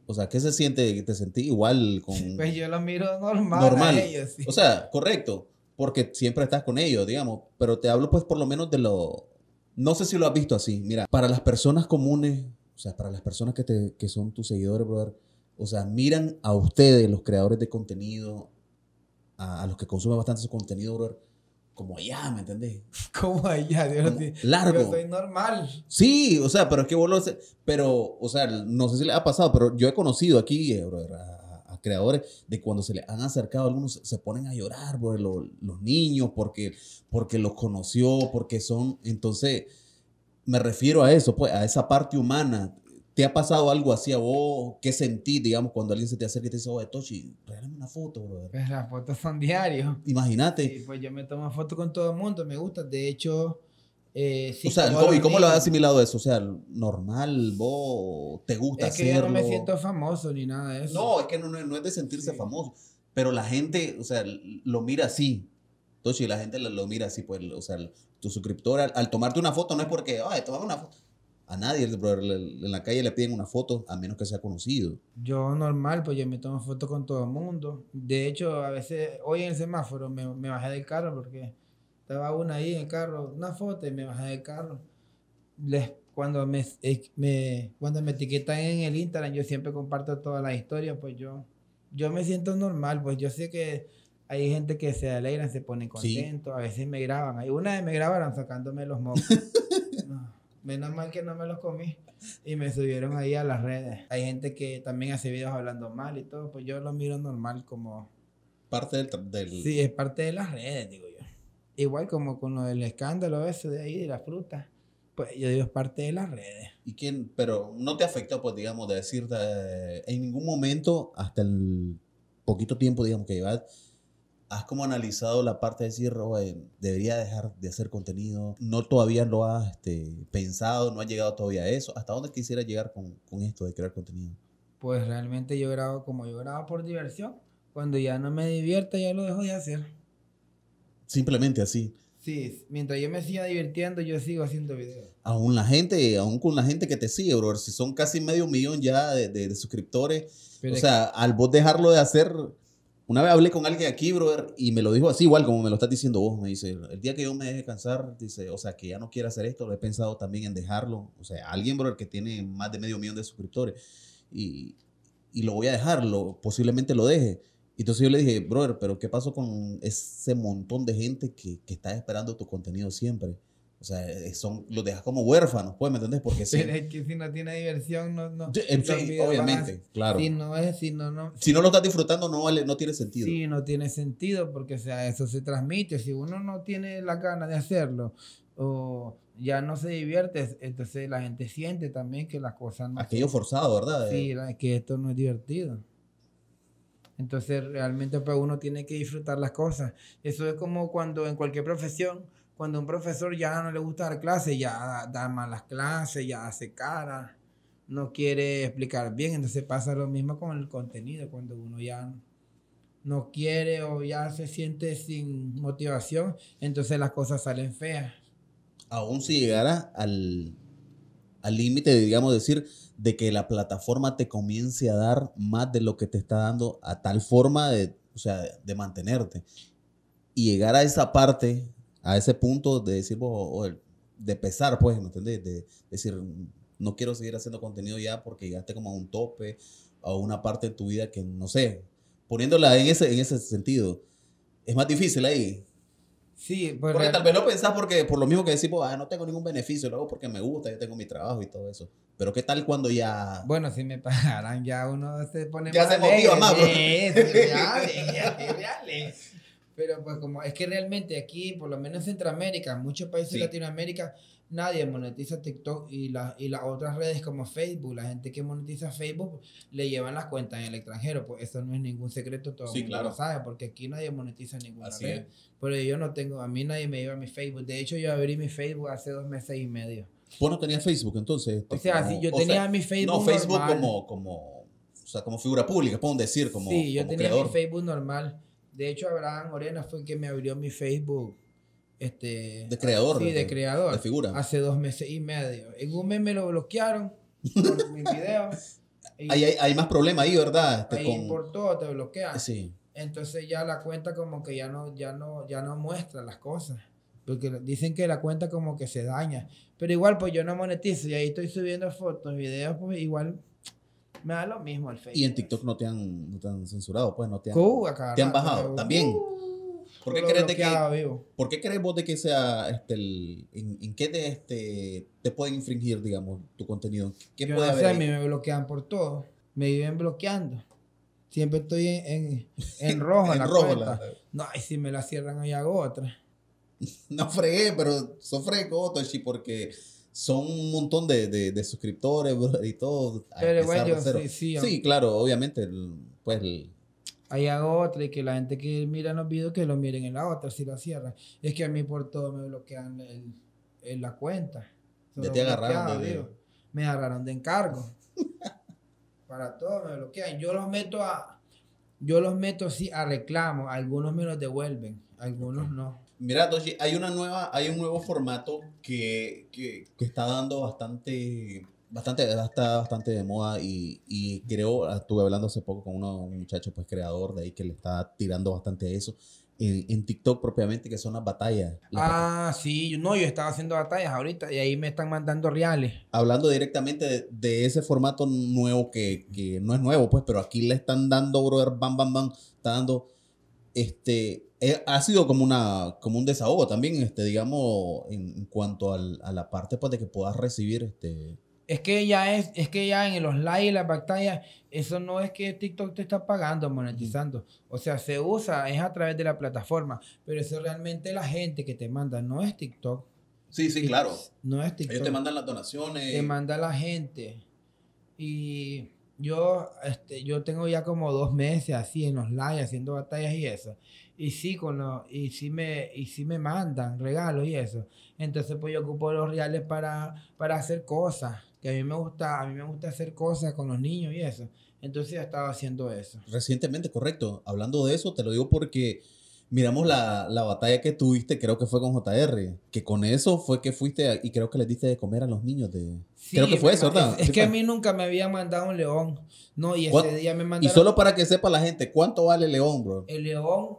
O sea, ¿qué se siente? ¿Te sentís igual con...? [LAUGHS] Pues yo lo miro normal, normal. ellos. O sea, correcto, porque siempre estás con ellos, digamos, pero te hablo pues por lo menos de lo... No sé si lo has visto así, mira, para las personas comunes, o sea, para las personas que, son tus seguidores, brother, o sea, miran a ustedes, los creadores de contenido, a, a los que consumen bastante su contenido, brother, como allá, ¿me entendés? [LAUGHS] Como allá, Dios largo. Yo soy normal. Sí, o sea, pero es que vos pero, o sea, no sé si le ha pasado, pero yo he conocido aquí, eh, a, creadores de cuando se le han acercado algunos se ponen a llorar, brother, los, niños, porque, porque los conoció, porque son, entonces, me refiero a eso, pues, a esa parte humana ha pasado algo así a vos? ¿Qué sentí, digamos, cuando alguien se te acerca y te dice, oye, Toshi, regálame una foto, brother? Pues las fotos son diarios. Imagínate. Sí, pues yo me tomo fotos con todo el mundo, me gusta. De hecho, eh, o sea, ¿y cómo lo has asimilado eso? O sea, normal, vos te gusta es que Yo no me siento famoso ni nada de eso. No, es que no, es de sentirse famoso. Pero la gente, o sea, lo mira así. Toshi, la gente lo, mira así, pues, o sea, tu suscriptor, al, tomarte una foto, no es porque, ay, tomame una foto a nadie en la calle le piden una foto a menos que sea conocido. Yo normal, pues yo me tomo fotos con todo el mundo. De hecho, a veces hoy en el semáforo me, me bajé del carro porque estaba una ahí en el carro, una foto y me bajé del carro. Les, cuando, me, eh, me, cuando me etiquetan en el Instagram, yo siempre comparto todas las historias, pues yo, yo me siento normal, pues yo sé que hay gente que se alegran, se pone contento. a veces me graban. Hay una vez me grabaron sacándome los mocos. [LAUGHS] Menos mal que no me los comí. Y me subieron ahí a las redes. Hay gente que también hace videos hablando mal y todo. Pues yo lo miro normal como... Parte del... del... Sí, es parte de las redes, digo yo. Igual como con lo del escándalo ese de ahí, de la fruta. Pues yo digo, es parte de las redes. ¿Y quién? Pero no te afecta, pues digamos, de decirte... Eh, en ningún momento, hasta el poquito tiempo, digamos, que llevas ¿Has como analizado la parte de decir, oh, eh, debería dejar de hacer contenido? ¿No todavía lo has este, pensado? ¿No ha llegado todavía a eso? ¿Hasta dónde quisiera llegar con, esto de crear contenido? Pues realmente yo grabo como yo grabo por diversión. Cuando ya no me divierto, ya lo dejo de hacer. Simplemente así. Sí, mientras yo me siga divirtiendo, yo sigo haciendo videos. Aún la gente, aún con la gente que te sigue, bro, si son casi medio millón ya de, suscriptores, o sea, al vos dejarlo de hacer, una vez hablé con alguien aquí, brother, y me lo dijo así, igual como me lo estás diciendo vos. Me dice, el día que yo me deje cansar, dice, o sea, que ya no quiero hacer esto, lo he pensado también en dejarlo. O sea, alguien, brother, que tiene más de medio millón de suscriptores y, lo voy a dejarlo, posiblemente lo deje. Y Entonces yo le dije, brother, pero ¿qué pasó con ese montón de gente que, que está esperando tu contenido siempre? O sea, eh, son, los dejas como huérfanos, pues, ¿me entiendes? Porque que si no tiene diversión, no. no obviamente, claro. Si no es, si no, no. Si no lo estás disfrutando, no, no tiene sentido. Sí, no tiene sentido, porque, eso se transmite. Si uno no tiene la gana de hacerlo, o ya no se divierte, entonces la gente siente también que las cosas no. Aquello forzado, ¿verdad? Sí, que esto no es divertido. Entonces, realmente, pues, uno tiene que disfrutar las cosas. Eso es como cuando en cualquier profesión cuando un profesor ya no le gusta dar clases, ya da malas clases, ya hace cara, no quiere explicar bien, entonces pasa lo mismo con el contenido, cuando uno ya no quiere o ya se siente sin motivación, entonces las cosas salen feas. Aún si llegara al límite, digamos, decir, de que la plataforma te comience a dar más de lo que te está dando a tal forma de, o sea, de mantenerte. Y llegar a esa parte a ese punto de decir, de pesar, pues, ¿me entendés? De, decir, mm, no quiero seguir haciendo contenido ya porque ya llegaste como a un tope, a una parte de tu vida que no sé, poniéndola en ese, en ese sentido, es más difícil ahí. Sí, pues, porque tal vez lo pensás porque por lo mismo que decimos, ah, no tengo ningún beneficio, lo hago porque me gusta, yo tengo mi trabajo y todo eso. Pero qué tal cuando ya... Bueno, si me pagaran ya uno se pone ya se motiva más, bro. Pues. Sí, sí, pero pues como es que realmente aquí, por lo menos en Centroamérica, muchos países de Latinoamérica, nadie monetiza TikTok y, las y las otras redes como Facebook. La gente que monetiza Facebook le llevan las cuentas en el extranjero. Pues eso no es ningún secreto, todo el mundo lo sabe, porque aquí nadie monetiza ninguna red. Pero yo no tengo, a mí nadie me lleva mi Facebook. De hecho, yo abrí mi Facebook hace dos meses y medio. ¿Vos no tenías Facebook entonces? o este, sea, yo tenía mi Facebook. No, Facebook como, como, como figura pública, puedo decir, como. Sí, yo tenía mi Facebook normal de hecho, Abraham Morena fue el que me abrió mi Facebook. Este, de creador. Sí, de creador. De figura. Hace dos meses y medio. En un mes me lo bloquearon por [LAUGHS] mis videos. hay, más problemas ahí, ¿verdad? Este, ahí por todo te bloquean. Sí. Entonces ya la cuenta como que ya no, ya no, ya no muestra las cosas. Porque dicen que la cuenta como que se daña. Pero igual, pues yo no monetizo y ahí estoy subiendo fotos, videos, pues igual me da lo mismo el Facebook. Y en TikTok pues. no te han, censurado, pues, no te han, uh, te han bajado uh, también. ¿Por, qué crees que, vos de que sea este el, en, qué este te pueden infringir, digamos, tu contenido? ¿Qué puede a mí me bloquean por todo. Me viven bloqueando. Siempre estoy en, en, en rojo [LAUGHS] en la No, y si me la cierran ahí hago otra. [LAUGHS] no fregué, pero sofre sí porque son un montón de, suscriptores, y todo. Pero bueno, sí, sí, claro, obviamente, pues... Ahí hago otra y que la gente que mira los videos que lo miren en la otra, si la cierran. Es que a mí por todo me bloquean el, la cuenta. Me agarraron de encargo. [LAUGHS] Para todo me bloquean. Yo los meto a... Yo los meto sí a reclamo. Algunos me los devuelven. Algunos no. Mira, Toshi, hay una nueva, hay un nuevo formato que, que, que está dando bastante, bastante, está bastante de moda y, y, creo, estuve hablando hace poco con uno, un muchacho pues creador de ahí que le está tirando bastante eso. En, en TikTok propiamente, que son las batallas. ah, sí, no, yo estaba haciendo batallas ahorita y ahí me están mandando reales. Hablando directamente de, ese formato nuevo que, que no es nuevo, pues, pero aquí le están dando, brother, bam, bam, bam, está dando este eh, ha sido como, una, como un desahogo también, este, digamos, en, cuanto a la parte pues, de que puedas recibir este... Es que ya es, es que ya en los likes, las batallas, eso no es que TikTok te está pagando, monetizando. O sea, se usa, es a través de la plataforma, pero eso realmente la gente que te manda no es TikTok. Sí, sí, claro. No es TikTok. Ellos te mandan las donaciones. Te manda la gente. Y yo, este, yo tengo ya como dos meses así en los lives haciendo batallas y eso. Y sí, con y sí me, y sí me mandan regalos y eso. Entonces pues yo ocupo los reales para, para hacer cosas. Que a mí me gusta, a mí me gusta hacer cosas con los niños y eso. Entonces he estaba haciendo eso. Recientemente, correcto. Hablando de eso, te lo digo porque miramos la, batalla que tuviste, creo que fue con JR, que con eso fue que fuiste y creo que le diste de comer a los niños de... creo que fue eso, ¿verdad? Es, que a pues. mí nunca me había mandado un león. No, y ese día me mandó. Y solo para que sepa la gente, ¿cuánto vale el león, bro? El león,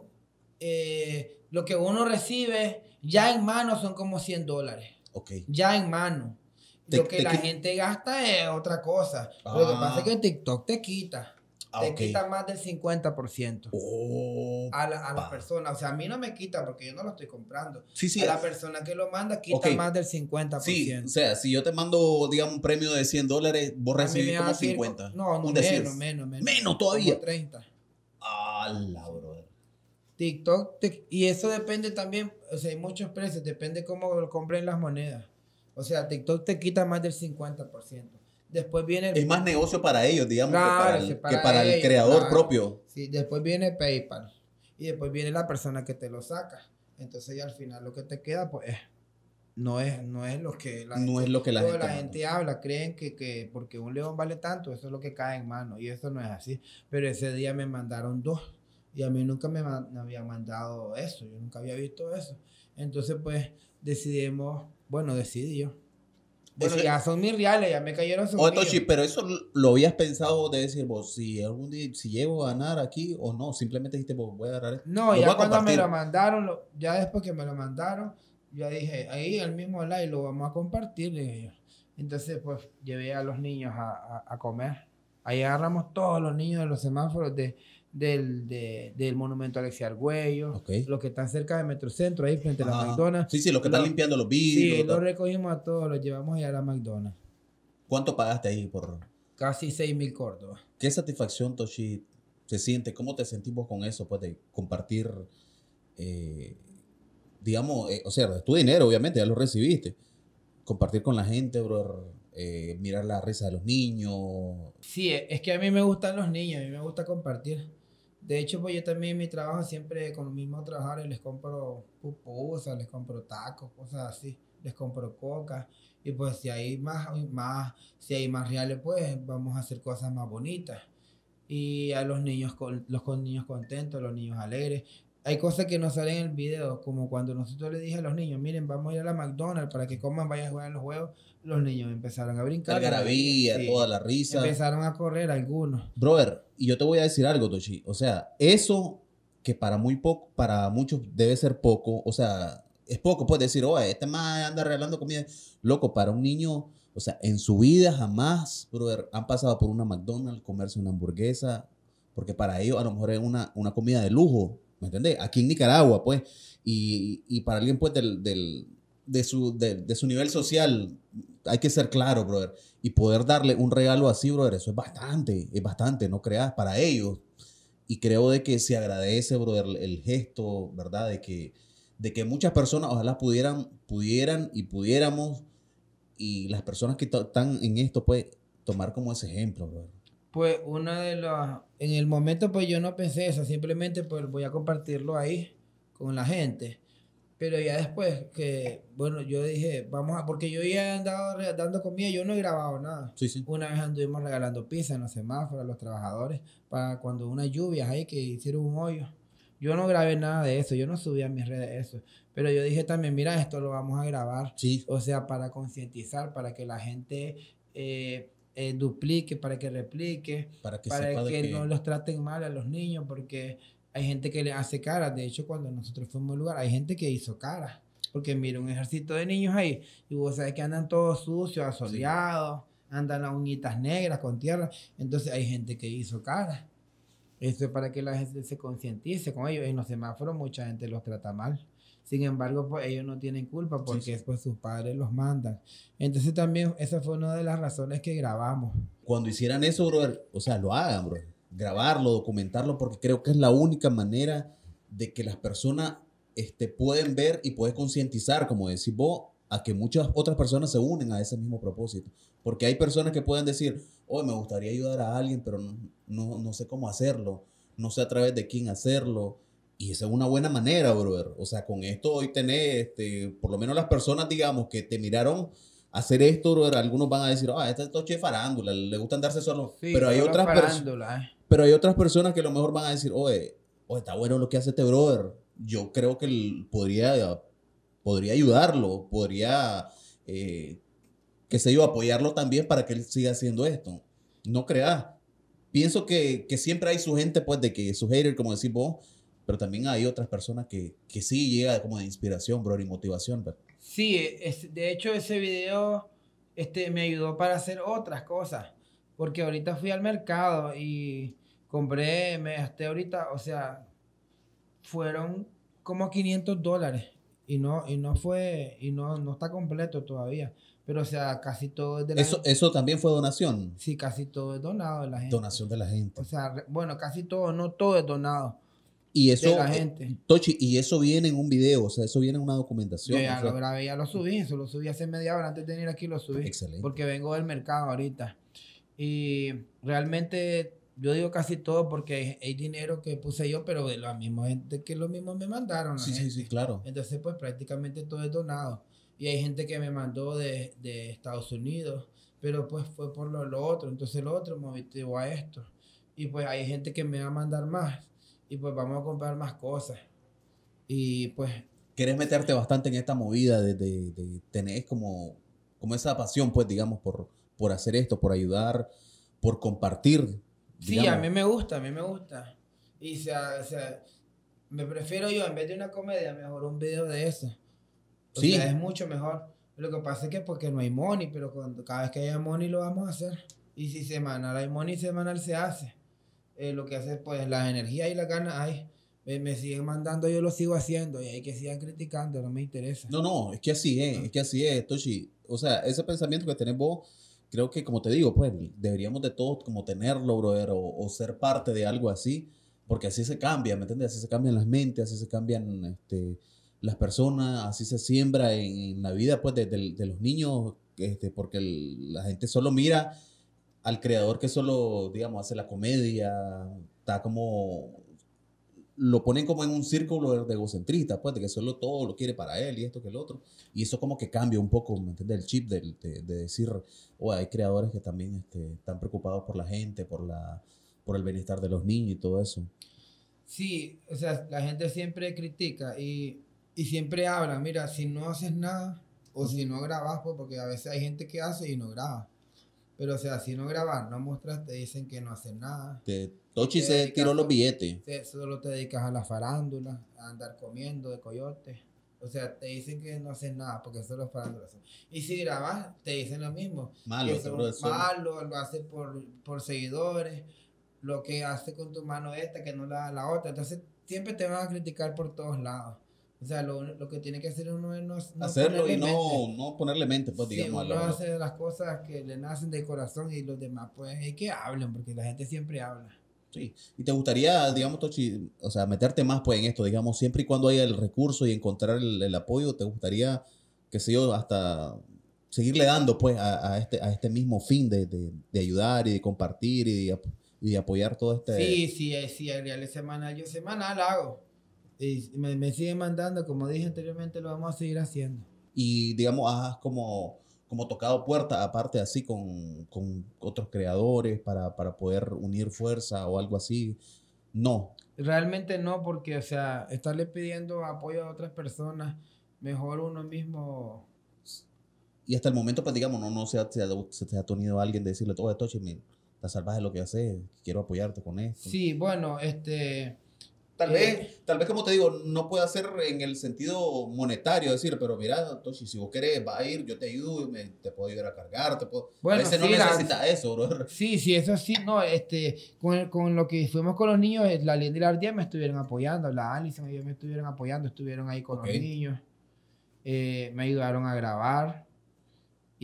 eh, lo que uno recibe ya en mano son como 100 dólares. Ok. Ya en mano. lo que la gente gasta es otra cosa. Lo que pasa es ah. que TikTok te quita. Ah, te quita más del 50% a, la, a persona. O sea, a mí no me quita porque yo no lo estoy comprando. a la persona que lo manda quita más del 50%. o sea, si yo te mando, digamos, un premio de 100 dólares, vos recibís como 50. no, no, menos, menos, menos. Menos todavía. Como 30. ¡Hala, brother! TikTok, y eso depende también, o sea, hay muchos precios, depende cómo lo compren las monedas. O sea, TikTok te quita más del 50%. Después viene... Es más negocio para ellos, digamos, que para el, creador propio. Sí, después viene PayPal. Y después viene la persona que te lo saca. Entonces ya al final lo que te queda, pues, eh, no es, no es lo que la, no gente, es lo que la, gente, habla. Creen que, porque un león vale tanto, eso es lo que cae en mano. Y eso no es así. Pero ese día me mandaron dos. Y a mí nunca me, me habían mandado eso. Yo nunca había visto eso. Entonces, pues decidimos, bueno, decidí yo. Bueno, ya son mis reales, ya me cayeron sus Oye, Toshi, pero eso lo habías pensado de decir vos, si algún día, si llevo a ganar aquí o no, simplemente dijiste, vos voy a agarrar esto. No, ya cuando me lo mandaron, ya después que me lo mandaron, ya dije, ahí el mismo live lo vamos a compartir, Entonces, pues, llevé a los niños a comer. Ahí agarramos todos los niños de los semáforos de del, monumento a Alexia Argüello, los que están cerca de Metrocentro, ahí frente a la McDonald's. Sí, sí, los que están limpiando los vidrios. Sí, los recogimos a todos, los llevamos allá a la McDonald's. ¿Cuánto pagaste ahí por...? Casi 6 mil córdobas. ¿Qué satisfacción, Toshi, se siente? ¿Cómo te sentimos con eso, pues, de compartir, eh, digamos, eh, o sea, tu dinero, obviamente, ya lo recibiste. Compartir con la gente, bro eh, mirar la risa de los niños. Sí, es que a mí me gustan los niños, a mí me gusta compartir. De hecho, pues yo también mi trabajo siempre con los mismos trabajadores eh, les compro pupusas, les compro tacos, cosas así, les compro coca. Y pues si hay más, más, si hay más reales, pues vamos a hacer cosas más bonitas. Y a los niños, los niños contentos, los niños alegres hay cosas que no salen en el video, como cuando nosotros le dije a los niños, miren, vamos a ir a la McDonald's para que coman, vayan a jugar en los juegos. Los niños empezaron a brincar. La sí. toda la risa. Empezaron a correr algunos. Brother, y yo te voy a decir algo, Tochi. O sea, eso que para muy poco, para muchos debe ser poco, o sea, es poco, puedes decir, oye, este más anda regalando comida. Loco, para un niño, o sea, en su vida jamás, brother, han pasado por una McDonald's, comerse una hamburguesa, porque para ellos a lo mejor es una, una comida de lujo. ¿Me Aquí en Nicaragua, pues. Y, para alguien, pues, del, de, su, su nivel social, hay que ser claro, brother. Y poder darle un regalo así, brother, eso es bastante, es bastante, no creas, para ellos. Y creo de que se agradece, brother, el, gesto, ¿verdad? De que, de que muchas personas, ojalá pudieran, pudieran y pudiéramos, y las personas que están en esto, pues, tomar como ese ejemplo, brother pues una de las, en el momento pues yo no pensé eso, simplemente pues voy a compartirlo ahí con la gente. Pero ya después que, bueno, yo dije, vamos a, porque yo ya andado dando comida, yo no he grabado nada. Sí, sí. Una vez anduvimos regalando pizza en los semáforos a los trabajadores, para cuando una lluvia hay que hicieron un hoyo. Yo no grabé nada de eso, yo no subí a mis redes eso. Pero yo dije también, mira, esto lo vamos a grabar. Sí. O sea, para concientizar, para que la gente eh, eh, duplique, para que replique, para que, no los traten mal a los niños, porque hay gente que le hace cara De hecho, cuando nosotros fuimos a lugar, hay gente que hizo cara Porque mira, un ejército de niños ahí, y vos sabés que andan todos sucios, asoleados, andan las uñitas negras con tierra. Entonces hay gente que hizo cara Eso es para que la gente se concientice con ellos. En los semáforos mucha gente los trata mal. Sin embargo, pues ellos no tienen culpa porque es sus padres los mandan. Entonces también esa fue una de las razones que grabamos. Cuando hicieran eso, brother, o sea, lo hagan, brother. Grabarlo, documentarlo, porque creo que es la única manera de que las personas este, pueden ver y pueden concientizar, como decís vos, a que muchas otras personas se unen a ese mismo propósito. Porque hay personas que pueden decir, hoy oh, me gustaría ayudar a alguien, pero no, no, no sé cómo hacerlo, no sé a través de quién hacerlo y esa es una buena manera, brother. O sea, con esto hoy tenés, este, por lo menos las personas, digamos, que te miraron hacer esto, brother, algunos van a decir, ah, este es toche farándula, le gustan darse solo. pero, hay otras eh. pero hay otras personas que a lo mejor van a decir, oye, está bueno lo que hace este brother. Yo creo que podría, podría ayudarlo, podría, eh, se sé yo, apoyarlo también para que él siga haciendo esto. No creas. Pienso que, que siempre hay su gente, pues, de que su hater, como decís vos, pero también hay otras personas que, sí llega como de inspiración, bro, y motivación, pues. Sí, de hecho ese video este, me ayudó para hacer otras cosas, porque ahorita fui al mercado y compré, me gasté ahorita, o sea, fueron como 500 dólares y no, y no fue, y no, no está completo todavía. Pero, o sea, casi todo es de la eso, gente. ¿Eso también fue donación? Sí, casi todo es donado de la gente. Donación de la gente. O sea, bueno, casi todo, no todo es donado. Y eso, eh, y eso viene en un video, o sea, eso viene en una documentación. Ya, lo subí, eso lo subí hace media hora antes de venir aquí, lo subí. Excelente. Porque vengo del mercado ahorita. Y realmente yo digo casi todo porque hay, dinero que puse yo, pero de la misma gente que lo mismo me mandaron. Sí, sí, sí, claro. Entonces, pues prácticamente todo es donado. Y hay gente que me mandó de, Estados Unidos, pero pues fue por lo, otro. Entonces, lo otro me motivó a esto. Y pues hay gente que me va a mandar más y pues vamos a comprar más cosas. Y pues... Quieres meterte bastante en esta movida de, de, tener como, como esa pasión, pues digamos, por, por hacer esto, por ayudar, por compartir. Sí, a mí me gusta, a mí me gusta. Y sea, o sea, me prefiero yo, en vez de una comedia, mejor un video de eso. O sí. es mucho mejor. Lo que pasa es que porque no hay money, pero cuando, cada vez que haya money lo vamos a hacer. Y si semanal hay money, semanal se hace. Eh, lo que hace, pues las energías y las ganas, me, siguen mandando, yo lo sigo haciendo, y hay que sigan criticando, no me interesa. No, no, es que así es, es que así es, Toshi. O sea, ese pensamiento que tenés vos, creo que, como te digo, pues deberíamos de todos como tenerlo, brother, o, ser parte de algo así, porque así se cambia, ¿me entiendes? Así se cambian las mentes, así se cambian este, las personas, así se siembra en, la vida, pues, de, los niños, este, porque la gente solo mira al creador que solo, digamos, hace la comedia, está como lo ponen como en un círculo de egocentrista, pues, de que solo todo lo quiere para él y esto que el otro. Y eso como que cambia un poco, ¿me entiendes? El chip de, decir, o oh, hay creadores que también este, están preocupados por la gente, por, la, por el bienestar de los niños y todo eso. Sí, o sea, la gente siempre critica y, siempre habla, mira, si no haces nada o si no grabas, pues, porque a veces hay gente que hace y no graba. Pero, o sea, si no grabas, no muestras, te dicen que no hacen nada. Te, Tochi se tiró los billetes. solo te dedicas a las farándulas, a andar comiendo de coyote. O sea, te dicen que no haces nada porque eso es los farándulas. Y si grabas, te dicen lo mismo. Malo, malo, lo hace por, seguidores, lo que hace con tu mano esta, que no la da la otra. Entonces, siempre te van a criticar por todos lados. O sea, lo, que tiene que hacer uno es no, no hacerlo y no, ponerle mente, pues, sí, Uno hace las cosas que le nacen de corazón y los demás, pues, es que hablan porque la gente siempre habla. Sí, y te gustaría, digamos, Tochi, o sea, meterte más, pues, en esto, digamos, siempre y cuando haya el recurso y encontrar el, apoyo, ¿te gustaría, que sé yo, hasta seguirle dando, pues, a, este, a este mismo fin de, ayudar y de compartir y de, apoyar todo este... Sí, sí, eh, sí, el real semanal, yo semanal hago me, me siguen mandando, como dije anteriormente, lo vamos a seguir haciendo. Y digamos, has como, como tocado puerta aparte así con, con otros creadores para, para poder unir fuerza o algo así. No. Realmente no, porque, o sea, estarle pidiendo apoyo a otras personas, mejor uno mismo. Y hasta el momento, pues digamos, no, no se, te se, ha, ha tenido alguien de decirle, todo esto, che me, la salvaje lo que haces, quiero apoyarte con esto. Sí, bueno, este, eh. Tal vez, como te digo, no puede ser en el sentido monetario, decir, pero mira, Toshi, si vos querés, va a ir, yo te ayudo, te puedo ayudar a cargar, te puedo... Bueno, sí, no eso, bro. [LAUGHS] Sí, sí, eso sí, no, este, con, con lo que fuimos con los niños, eh, la ley de la Ardía me estuvieron apoyando, la Alice me estuvieron apoyando, estuvieron ahí con los niños, eh, me ayudaron a grabar.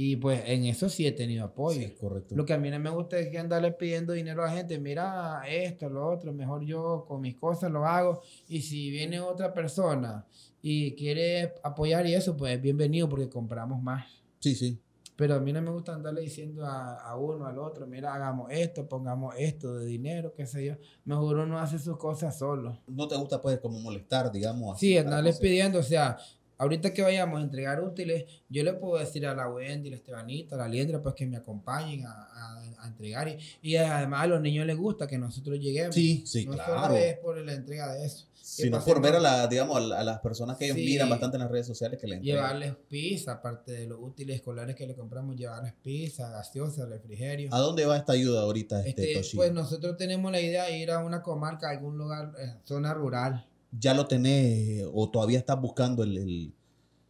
Y pues en eso sí he tenido apoyo. correcto. Lo que a mí no me gusta es que andarle pidiendo dinero a la gente, mira esto, lo otro, mejor yo con mis cosas lo hago. Y si viene otra persona y quiere apoyar y eso, pues bienvenido porque compramos más. Sí, sí. Pero a mí no me gusta andarle diciendo a, a uno, al otro, mira, hagamos esto, pongamos esto de dinero, qué sé yo. Mejor uno hace sus cosas solo. No te gusta pues como molestar, digamos. Así, sí, andarles pidiendo, o sea, Ahorita que vayamos a entregar útiles, yo le puedo decir a la Wendy, a la Estebanita, a la Liendra, pues que me acompañen a, entregar. Y, además a los niños les gusta que nosotros lleguemos. Sí, sí, no claro. es por la entrega de eso. Sino por ver a, la, digamos, a, las personas que ellos miran bastante en las redes sociales que les Llevarles pizza, aparte de los útiles escolares que le compramos, llevarles pizza, gaseosa, refrigerio. ¿A dónde va esta ayuda ahorita, este, este Pues nosotros tenemos la idea de ir a una comarca, a algún lugar, eh, zona rural ya lo tenés o todavía estás buscando el...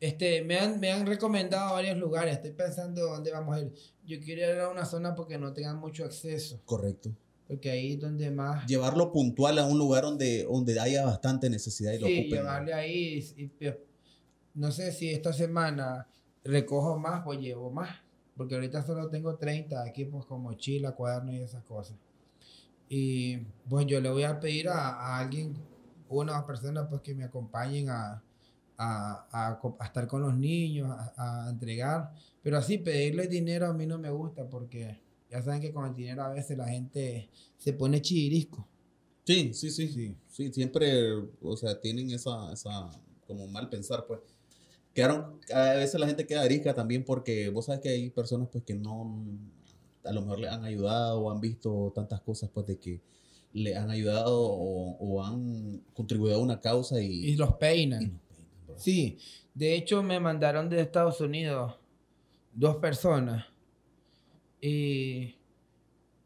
Este, me han, recomendado varios lugares, estoy pensando dónde vamos a ir. Yo quiero ir a una zona porque no tengan mucho acceso. Correcto. Porque ahí es donde más... Llevarlo puntual a un lugar donde, donde haya bastante necesidad y lo ocupen. llevarle ahí. no sé si esta semana recojo más o llevo más. Porque ahorita solo tengo 30 equipos como mochila, cuadernos y esas cosas. Y bueno, pues, yo le voy a pedir a alguien una personas pues que me acompañen a, estar con los niños, a, entregar. Pero así pedirle dinero a mí no me gusta porque ya saben que con el dinero a veces la gente se pone chirisco. Sí, sí, sí, sí. Sí, siempre, o sea, tienen esa, como mal pensar, pues. Quedaron, a veces la gente queda arisca también porque vos sabes que hay personas pues que no, a lo mejor le han ayudado o han visto tantas cosas pues de que le han ayudado o, han contribuido a una causa y... Y los peinan. sí, de hecho me mandaron de Estados Unidos dos personas y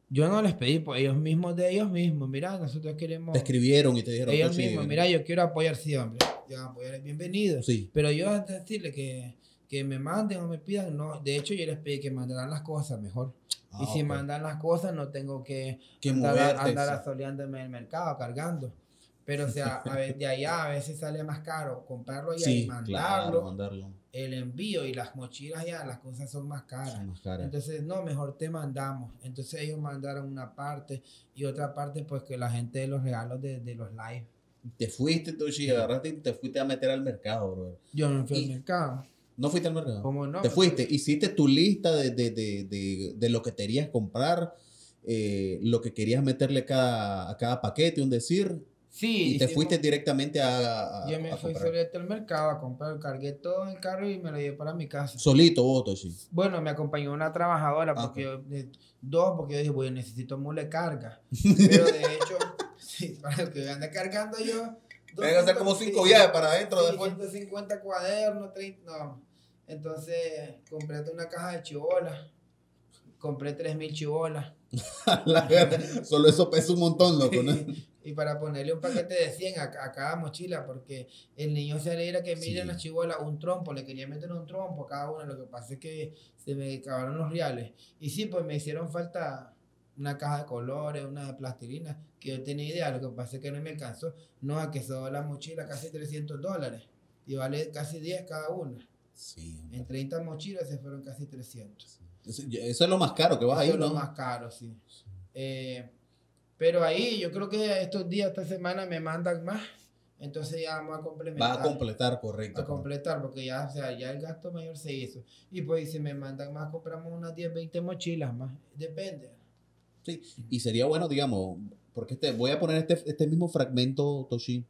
yo no les pedí, por pues, ellos mismos de ellos mismos, mira, nosotros queremos... Te escribieron y te dijeron... Ellos mismos, mira, yo quiero apoyar siempre, yo apoyar bienvenido. Sí. Pero yo antes de decirle que, que me manden o me pidan, no, de hecho yo les pedí que mandaran las cosas mejor. Ah, y si mandan las cosas, no tengo que, andar, andar asoleándome en el mercado, cargando. Pero, sea, de allá a veces sale más caro comprarlo y mandarlo, El envío y las mochilas ya, las cosas son más, caras. Entonces, no, mejor te mandamos. Entonces, ellos mandaron una parte y otra parte, pues que la gente de los regalos de, los live. Te fuiste, tú, y agarraste y te fuiste a meter al mercado, bro. Yo no fui al mercado. No fuiste al mercado. ¿Cómo no? Te pues, fuiste, pues, hiciste tu pues. lista de, de, de, de lo que querías comprar, eh, lo que querías meterle a cada paquete, un decir. Sí. Y te fuiste directamente a, Yo me fui solito al mercado a comprar, cargué todo en el carro y me lo llevé para mi casa. ¿Solito vos, sí Bueno, me acompañó una trabajadora, ah, porque dos, porque yo dije, bueno, necesito mule carga. [LAUGHS] Pero de hecho, [LAUGHS] para que que anda cargando yo Deben hacer como cinco viajes para adentro después. 150 cuadernos, 30, no. Entonces, compré una caja de chivolas, Compré 3.000 chibolas. [LAUGHS] Solo eso pesa un montón, loco, ¿no? [LAUGHS] y para ponerle un paquete de 100 a, cada mochila, porque el niño se alegra que miren las chibolas, un trompo, le quería meter un trompo a cada una, lo que pasa es que se me acabaron los reales. Y sí, pues me hicieron falta una caja de colores, una de plastilina, que yo tenía idea, lo que pasa es que no me alcanzó, no, a que son las mochilas casi 300 dólares y vale casi 10 cada una. En 30 mochilas se fueron casi 300. Eso es lo más caro que vas a ir, ¿no? Es lo más caro, sí. Eh, pero ahí yo creo que estos días, esta semana me mandan más. Entonces ya vamos a complementar. Va a completar, correcto. A completar, porque ya, sea, ya el gasto mayor se hizo. Y pues si me mandan más, compramos unas 10, 20 mochilas más. Depende. Sí, y sería bueno, digamos, porque voy a poner este, este mismo fragmento, Toshi,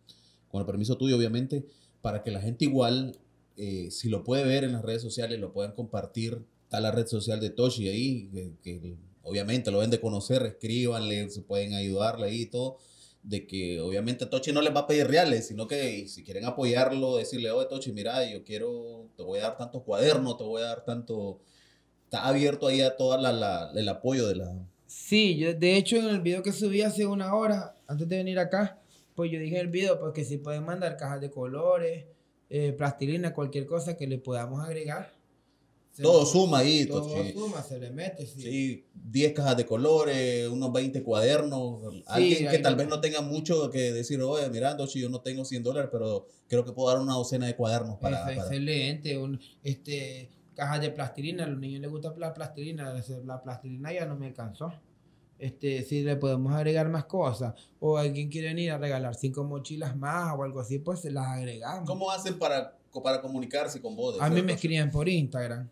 con el permiso tuyo, obviamente, para que la gente igual, eh, si lo puede ver en las redes sociales, lo puedan compartir. Está la red social de Toshi ahí, que, obviamente lo ven de conocer, escríbanle, se pueden ayudarle ahí y todo de que obviamente Toshi no les va a pedir reales, sino que si quieren apoyarlo, decirle, oye Toshi, mira, yo quiero, te voy a dar tanto cuaderno te voy a dar tanto... Está abierto ahí a todo la, el apoyo de la, Sí, yo de hecho en el video que subí hace una hora, antes de venir acá, pues yo dije el video porque que si pueden mandar cajas de colores, eh, plastilina, cualquier cosa que le podamos agregar. Todo suma ahí. Todo suma, se le mete. Sí. sí, 10 cajas de colores, unos 20 cuadernos. alguien que tal vez no tenga mucho que decir, oye, mirando, si yo no tengo 100 dólares, pero creo que puedo dar una docena de cuadernos para. Es, Excelente. Un, este, cajas de plastilina, a los niños les gusta la plastilina, la plastilina ya no me alcanzó este, si le podemos agregar más cosas, o alguien quiere venir a regalar cinco mochilas más o algo así, pues se las agregamos. ¿Cómo hacen para, para comunicarse con vos? A mí me escriben por Instagram.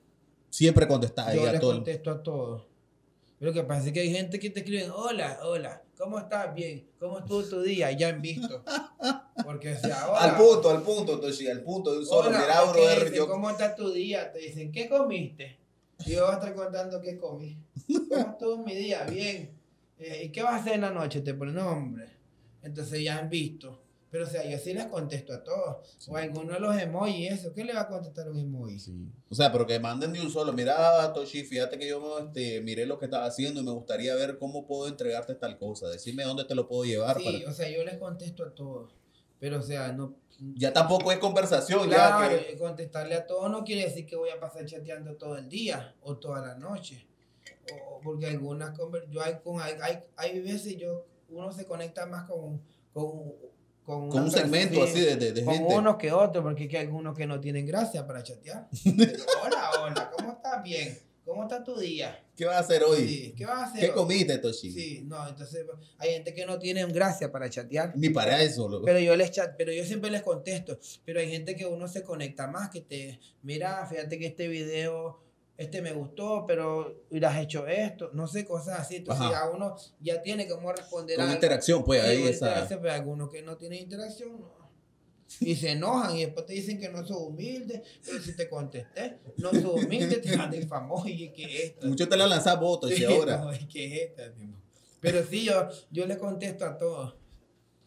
Siempre contestas Yo a les contesto a todos. lo que pasa es que hay gente que te escribe, hola, hola, ¿cómo estás? Bien, ¿cómo estuvo tu día? ya han visto. Porque, [LAUGHS] Al punto, al punto, entonces, al punto de un solo. ¿Cómo está tu día? Te dicen, ¿qué comiste? Y yo voy a estar contando qué comí. [LAUGHS] ¿Cómo estuvo mi día? Bien. Eh, ¿y qué vas a hacer en la noche? Te ponen nombre. Entonces ya han visto. Pero o sea, yo sí les contesto a todos. O a alguno de los emojis, eso. ¿Qué le va a contestar un emoji? Sí. O sea, pero que manden de un solo. Mira, Toshi, fíjate que yo este, miré lo que estás haciendo y me gustaría ver cómo puedo entregarte tal cosa. Decime dónde te lo puedo llevar. Sí, o sea, yo les contesto a todos. Pero o sea, no... Ya tampoco es conversación. Claro, eh, contestarle a todos no quiere decir que voy a pasar chateando todo el día o toda la noche porque algunas yo hay, con, hay, veces yo uno se conecta más con, con, un segmento así de, de, con unos que otros, porque hay algunos que no tienen gracia para chatear. [LAUGHS] hola, hola, ¿cómo estás? Bien. ¿Cómo está tu día? ¿Qué vas a hacer hoy? ¿qué vas a hacer? ¿Qué comiste, Sí, no, entonces hay gente que no tiene gracia para chatear. Ni para eso, Pero yo les chat, pero yo siempre les contesto, pero hay gente que uno se conecta más que te, mira, fíjate que este video este me gustó, pero has hecho esto, no sé, cosas así. Entonces a uno ya tiene como responder a. a interacción, pues ahí Pero pues, algunos que no tienen interacción, Y se enojan y después te dicen que no sos humilde, pero si te contesté, no sos humilde, te difamó y que esto. Muchos te la lanzan votos y ahora. es Pero sí, yo, yo le contesto a todos.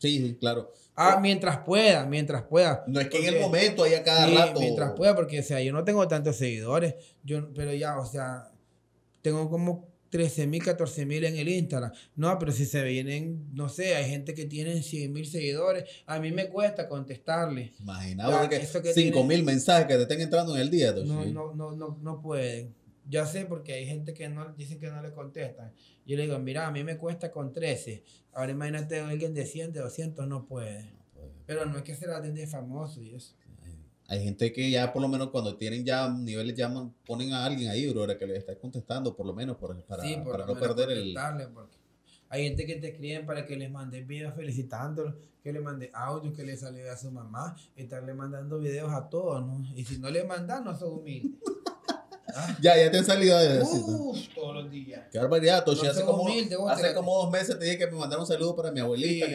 Sí, claro. Ah, mientras pueda, mientras pueda. No es que en el momento haya cada sí, rato. Mientras pueda, porque, o sea, yo no tengo tantos seguidores, yo, pero ya, o sea, tengo como 13.000, mil, en el Instagram. No, pero si se vienen, no sé, hay gente que tiene 100.000 mil seguidores. A mí me cuesta contestarle. Imagina, porque mil mensajes que te estén entrando en el día. No, no, no, no, no pueden ya sé porque hay gente que no dicen que no le contestan. Yo le digo, mira, a mí me cuesta con 13. Ahora imagínate alguien de 100, de 200, no puede. Pero no es que se la den de famoso y eso. Hay, gente que ya por lo menos cuando tienen ya niveles ya ponen a alguien ahí, bro, que le está contestando por lo menos por, para, no perder el... hay gente que te escriben para que les mandes videos felicitándolo que le mande audios, que le salude a su mamá, estarle mandando videos a todos, ¿no? Y si no le mandan, no son humildes. [LAUGHS] Ah. Ya, ya te han salido de Uf, todos los días. Qué barbaridad, Toshi. Hace, como, dos meses te dije que me mandara un saludo para mi abuelita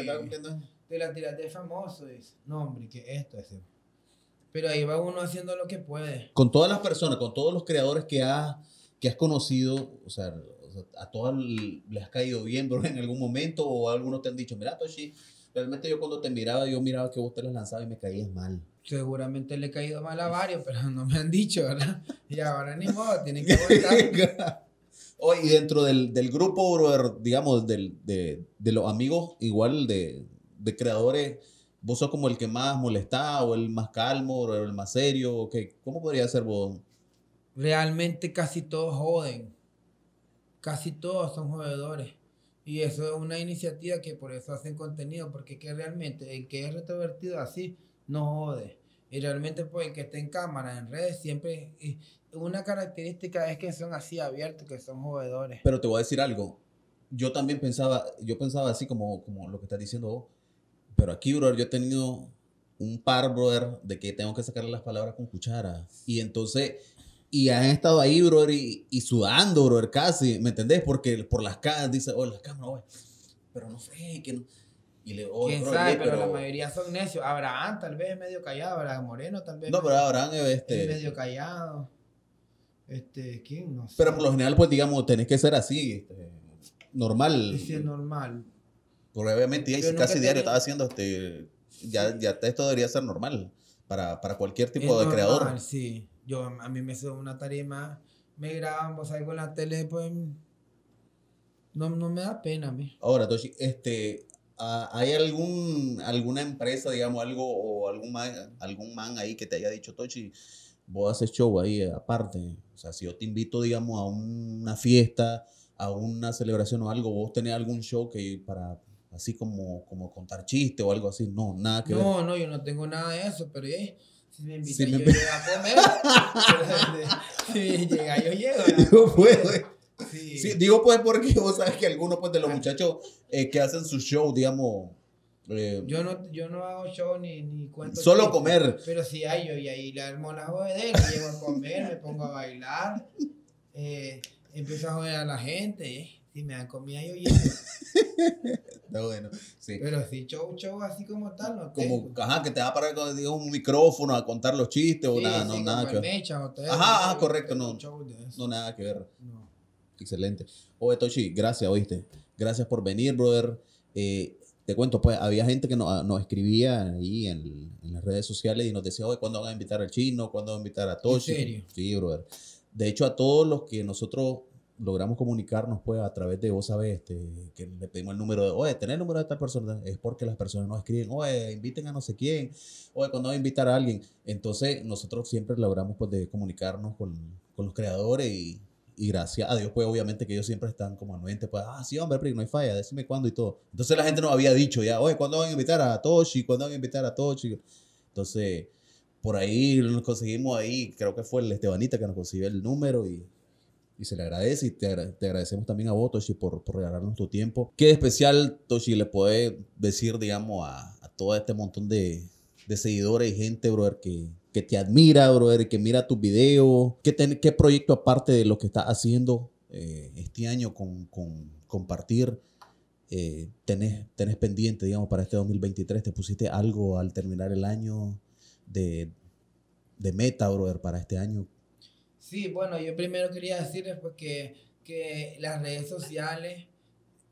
Te la tiraste famoso, dice. No, hombre, que esto es. Pero ahí va uno haciendo lo que puede. Con todas las personas, con todos los creadores que has, que has conocido, o sea, a todas les has caído bien, bro, en algún momento, o algunos te han dicho, mira, Toshi, realmente yo cuando te miraba, yo miraba que vos te las lanzabas y me caías mal seguramente le he caído mal a varios, pero no me han dicho, ¿verdad? Y ahora ni modo, tienen que volver [LAUGHS] Hoy oh, dentro del, grupo, digamos, del, de, de, los amigos, igual de, creadores, vos sos como el que más molesta o el más calmo, o el más serio, ¿o ¿cómo podría ser vos? Realmente casi todos joden, casi todos son jodedores. Y eso es una iniciativa que por eso hacen contenido, porque que realmente el que es retrovertido así no jode. Y realmente, pues, el que esté en cámara, en redes, siempre. Una característica es que son así abiertos, que son jugadores. Pero te voy a decir algo. Yo también pensaba, yo pensaba así como, como lo que estás diciendo vos. Pero aquí, brother, yo he tenido un par, brother, de que tengo que sacarle las palabras con cuchara. Y entonces, y han estado ahí, brother, y, sudando, brother, casi, ¿me entendés? Porque por las cámaras, dice, oh, las cámaras, Pero no sé, que no ¿Quién sabe? Pero, la mayoría son necios. Abraham tal vez es medio callado, Abraham Moreno tal vez. No, pero Abraham es, este... medio callado. Este, ¿quién? No sé. Pero por lo general, pues digamos, tenés que ser así, este, normal. es normal. Porque obviamente casi diario estaba haciendo este, ya, ya esto debería ser normal para, para cualquier tipo es de normal, creador. Sí, yo a mí me hizo una tarima, me graban, vos algo en la tele, pues no, no me da pena. a mí. Ahora, Toshi, este, Ah, ¿hay algún, alguna empresa, digamos, algo o algún man, algún man ahí que te haya dicho, Tochi, vos haces show ahí aparte? O sea, si yo te invito, digamos, a una fiesta, a una celebración o algo, vos tenés algún show que para así como, como contar chiste o algo así, no, nada que no, No, yo no tengo nada de eso, pero eh, si me invitan yo llego a comer, si [LAUGHS] [LAUGHS] llega yo llego. Yo puedo. Sí. digo pues porque [LAUGHS] vos sabes que algunos pues de los muchachos eh, que hacen su show, digamos... Eh, yo, no, yo no hago show ni, ni cuento. Solo comer. Pero si hay yo y ahí la joven de él, llego a comer, me pongo a bailar, eh, empiezo a joder a la gente, si me dan comida yo llego. [LAUGHS] Está bueno, sí. Pero si show, show así como tal, no Como, ajá, que te va a parar con un micrófono a contar los chistes o nada, no, nada que ajá, ajá, correcto, no. No, nada que ver. No. Excelente. Oye, Toshi, gracias, oíste. Gracias por venir, brother. Eh, te cuento, pues, había gente que ah, nos, escribía ahí en, las redes sociales y nos decía, oye, ¿cuándo van a invitar al chino? ¿Cuándo van a invitar a Toshi? Sí, brother. De hecho, a todos los que nosotros logramos comunicarnos, pues, a través de, vos sabes, este, que le pedimos el número de, oye, tener el número de esta persona, es porque las personas nos escriben, oye, inviten a no sé quién, oye, ¿cuándo van a invitar a alguien? Entonces, nosotros siempre logramos, pues, de comunicarnos con, con los creadores y y gracias a Dios, pues obviamente que ellos siempre están como anuentes, pues, ah, sí, hombre, pero no hay falla, decime cuándo y todo. Entonces la gente nos había dicho ya, oye, ¿cuándo van a invitar a Toshi? ¿Cuándo van a invitar a Toshi? Entonces, por ahí nos conseguimos ahí, creo que fue el Estebanita que nos consiguió el número y se le agradece y te, agradecemos también a vos, Toshi, por, por regalarnos tu tiempo. ¿Qué especial, Toshi, le puede decir, digamos, a, a todo este montón de, de, seguidores y gente, brother, que, que te admira, brother, que mira tus videos? ¿Qué, qué proyecto aparte de lo que estás haciendo eh, este año con, compartir? Eh, tenés, pendiente, digamos, para este 2023? ¿Te pusiste algo al terminar el año de, meta, brother, para este año? Sí, bueno, yo primero quería decirles pues, que, que las redes sociales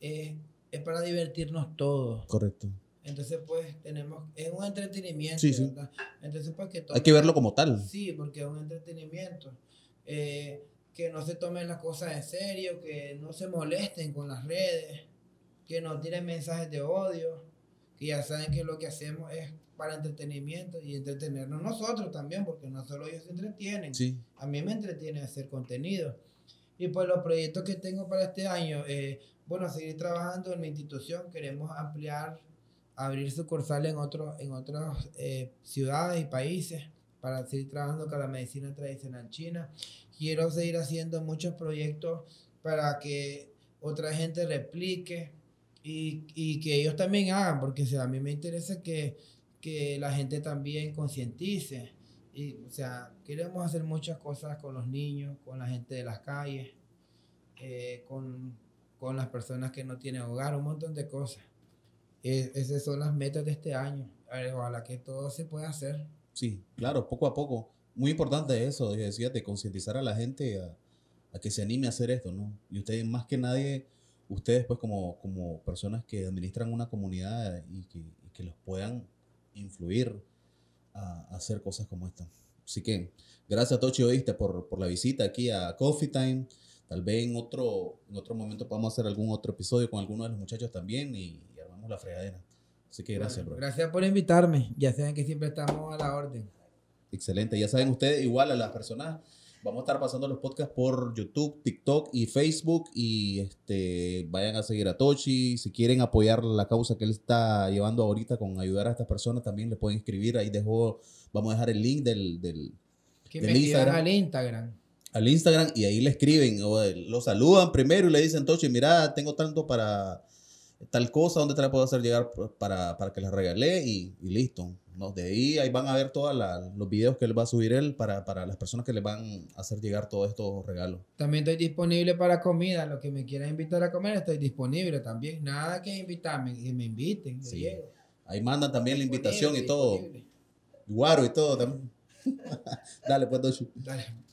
eh, es para divertirnos todos. Correcto. Entonces, pues, tenemos, es un entretenimiento, ¿verdad? Entonces, pues, que Hay que verlo como tal. Sí, porque es un entretenimiento. Eh, que no se tomen las cosas en serio, que no se molesten con las redes, que no tiren mensajes de odio, que ya saben que lo que hacemos es para entretenimiento y entretenernos nosotros también, porque no solo ellos se entretienen. A mí me entretiene hacer contenido. Y pues los proyectos que tengo para este año, eh, bueno, seguir trabajando en mi institución, queremos ampliar abrir sucursales en, otro, en otras eh, ciudades y países para seguir trabajando con la medicina tradicional china. Quiero seguir haciendo muchos proyectos para que otra gente replique y, que ellos también hagan, porque a mí me interesa que, que la gente también concientice. Y, o sea, queremos hacer muchas cosas con los niños, con la gente de las calles, eh, con las personas que no tienen hogar, un montón de cosas esas son las metas de este año. Ojalá que todo se pueda hacer. Sí, claro, poco a poco. Muy importante eso, yo decía, de concientizar a la gente a, que se anime a hacer esto, ¿no? Y ustedes más que nadie, ustedes pues como, como personas que administran una comunidad y que, y que los puedan influir a, hacer cosas como esta. Así que gracias Tochi Oíste por, por la visita aquí a Coffee Time. Tal vez en otro, en otro momento podamos hacer algún otro episodio con alguno de los muchachos también y la fregadera. Así que gracias, bro. Gracias por invitarme. Ya saben que siempre estamos a la orden. Excelente. Ya saben ustedes, igual a las personas, vamos a estar pasando los podcasts por YouTube, TikTok y Facebook. Y este vayan a seguir a Tochi. Si quieren apoyar la causa que él está llevando ahorita con ayudar a estas personas, también le pueden escribir. Ahí dejó, vamos a dejar el link del, del, que al Instagram. Al Instagram y ahí le escriben, o lo saludan primero y le dicen, Tochi, mira, tengo tanto para tal cosa, donde te la puedo hacer llegar para, que la regalé y, listo. De ahí, ahí van a ver todos los videos que él va a subir él para, las personas que le van a hacer llegar todos estos regalos. También estoy disponible para comida, lo que me quieran invitar a comer, estoy disponible también. Nada que invitarme, que me inviten. Ahí mandan también la invitación y todo. Guaro y todo también. [LAUGHS] Dale, pues, Dale.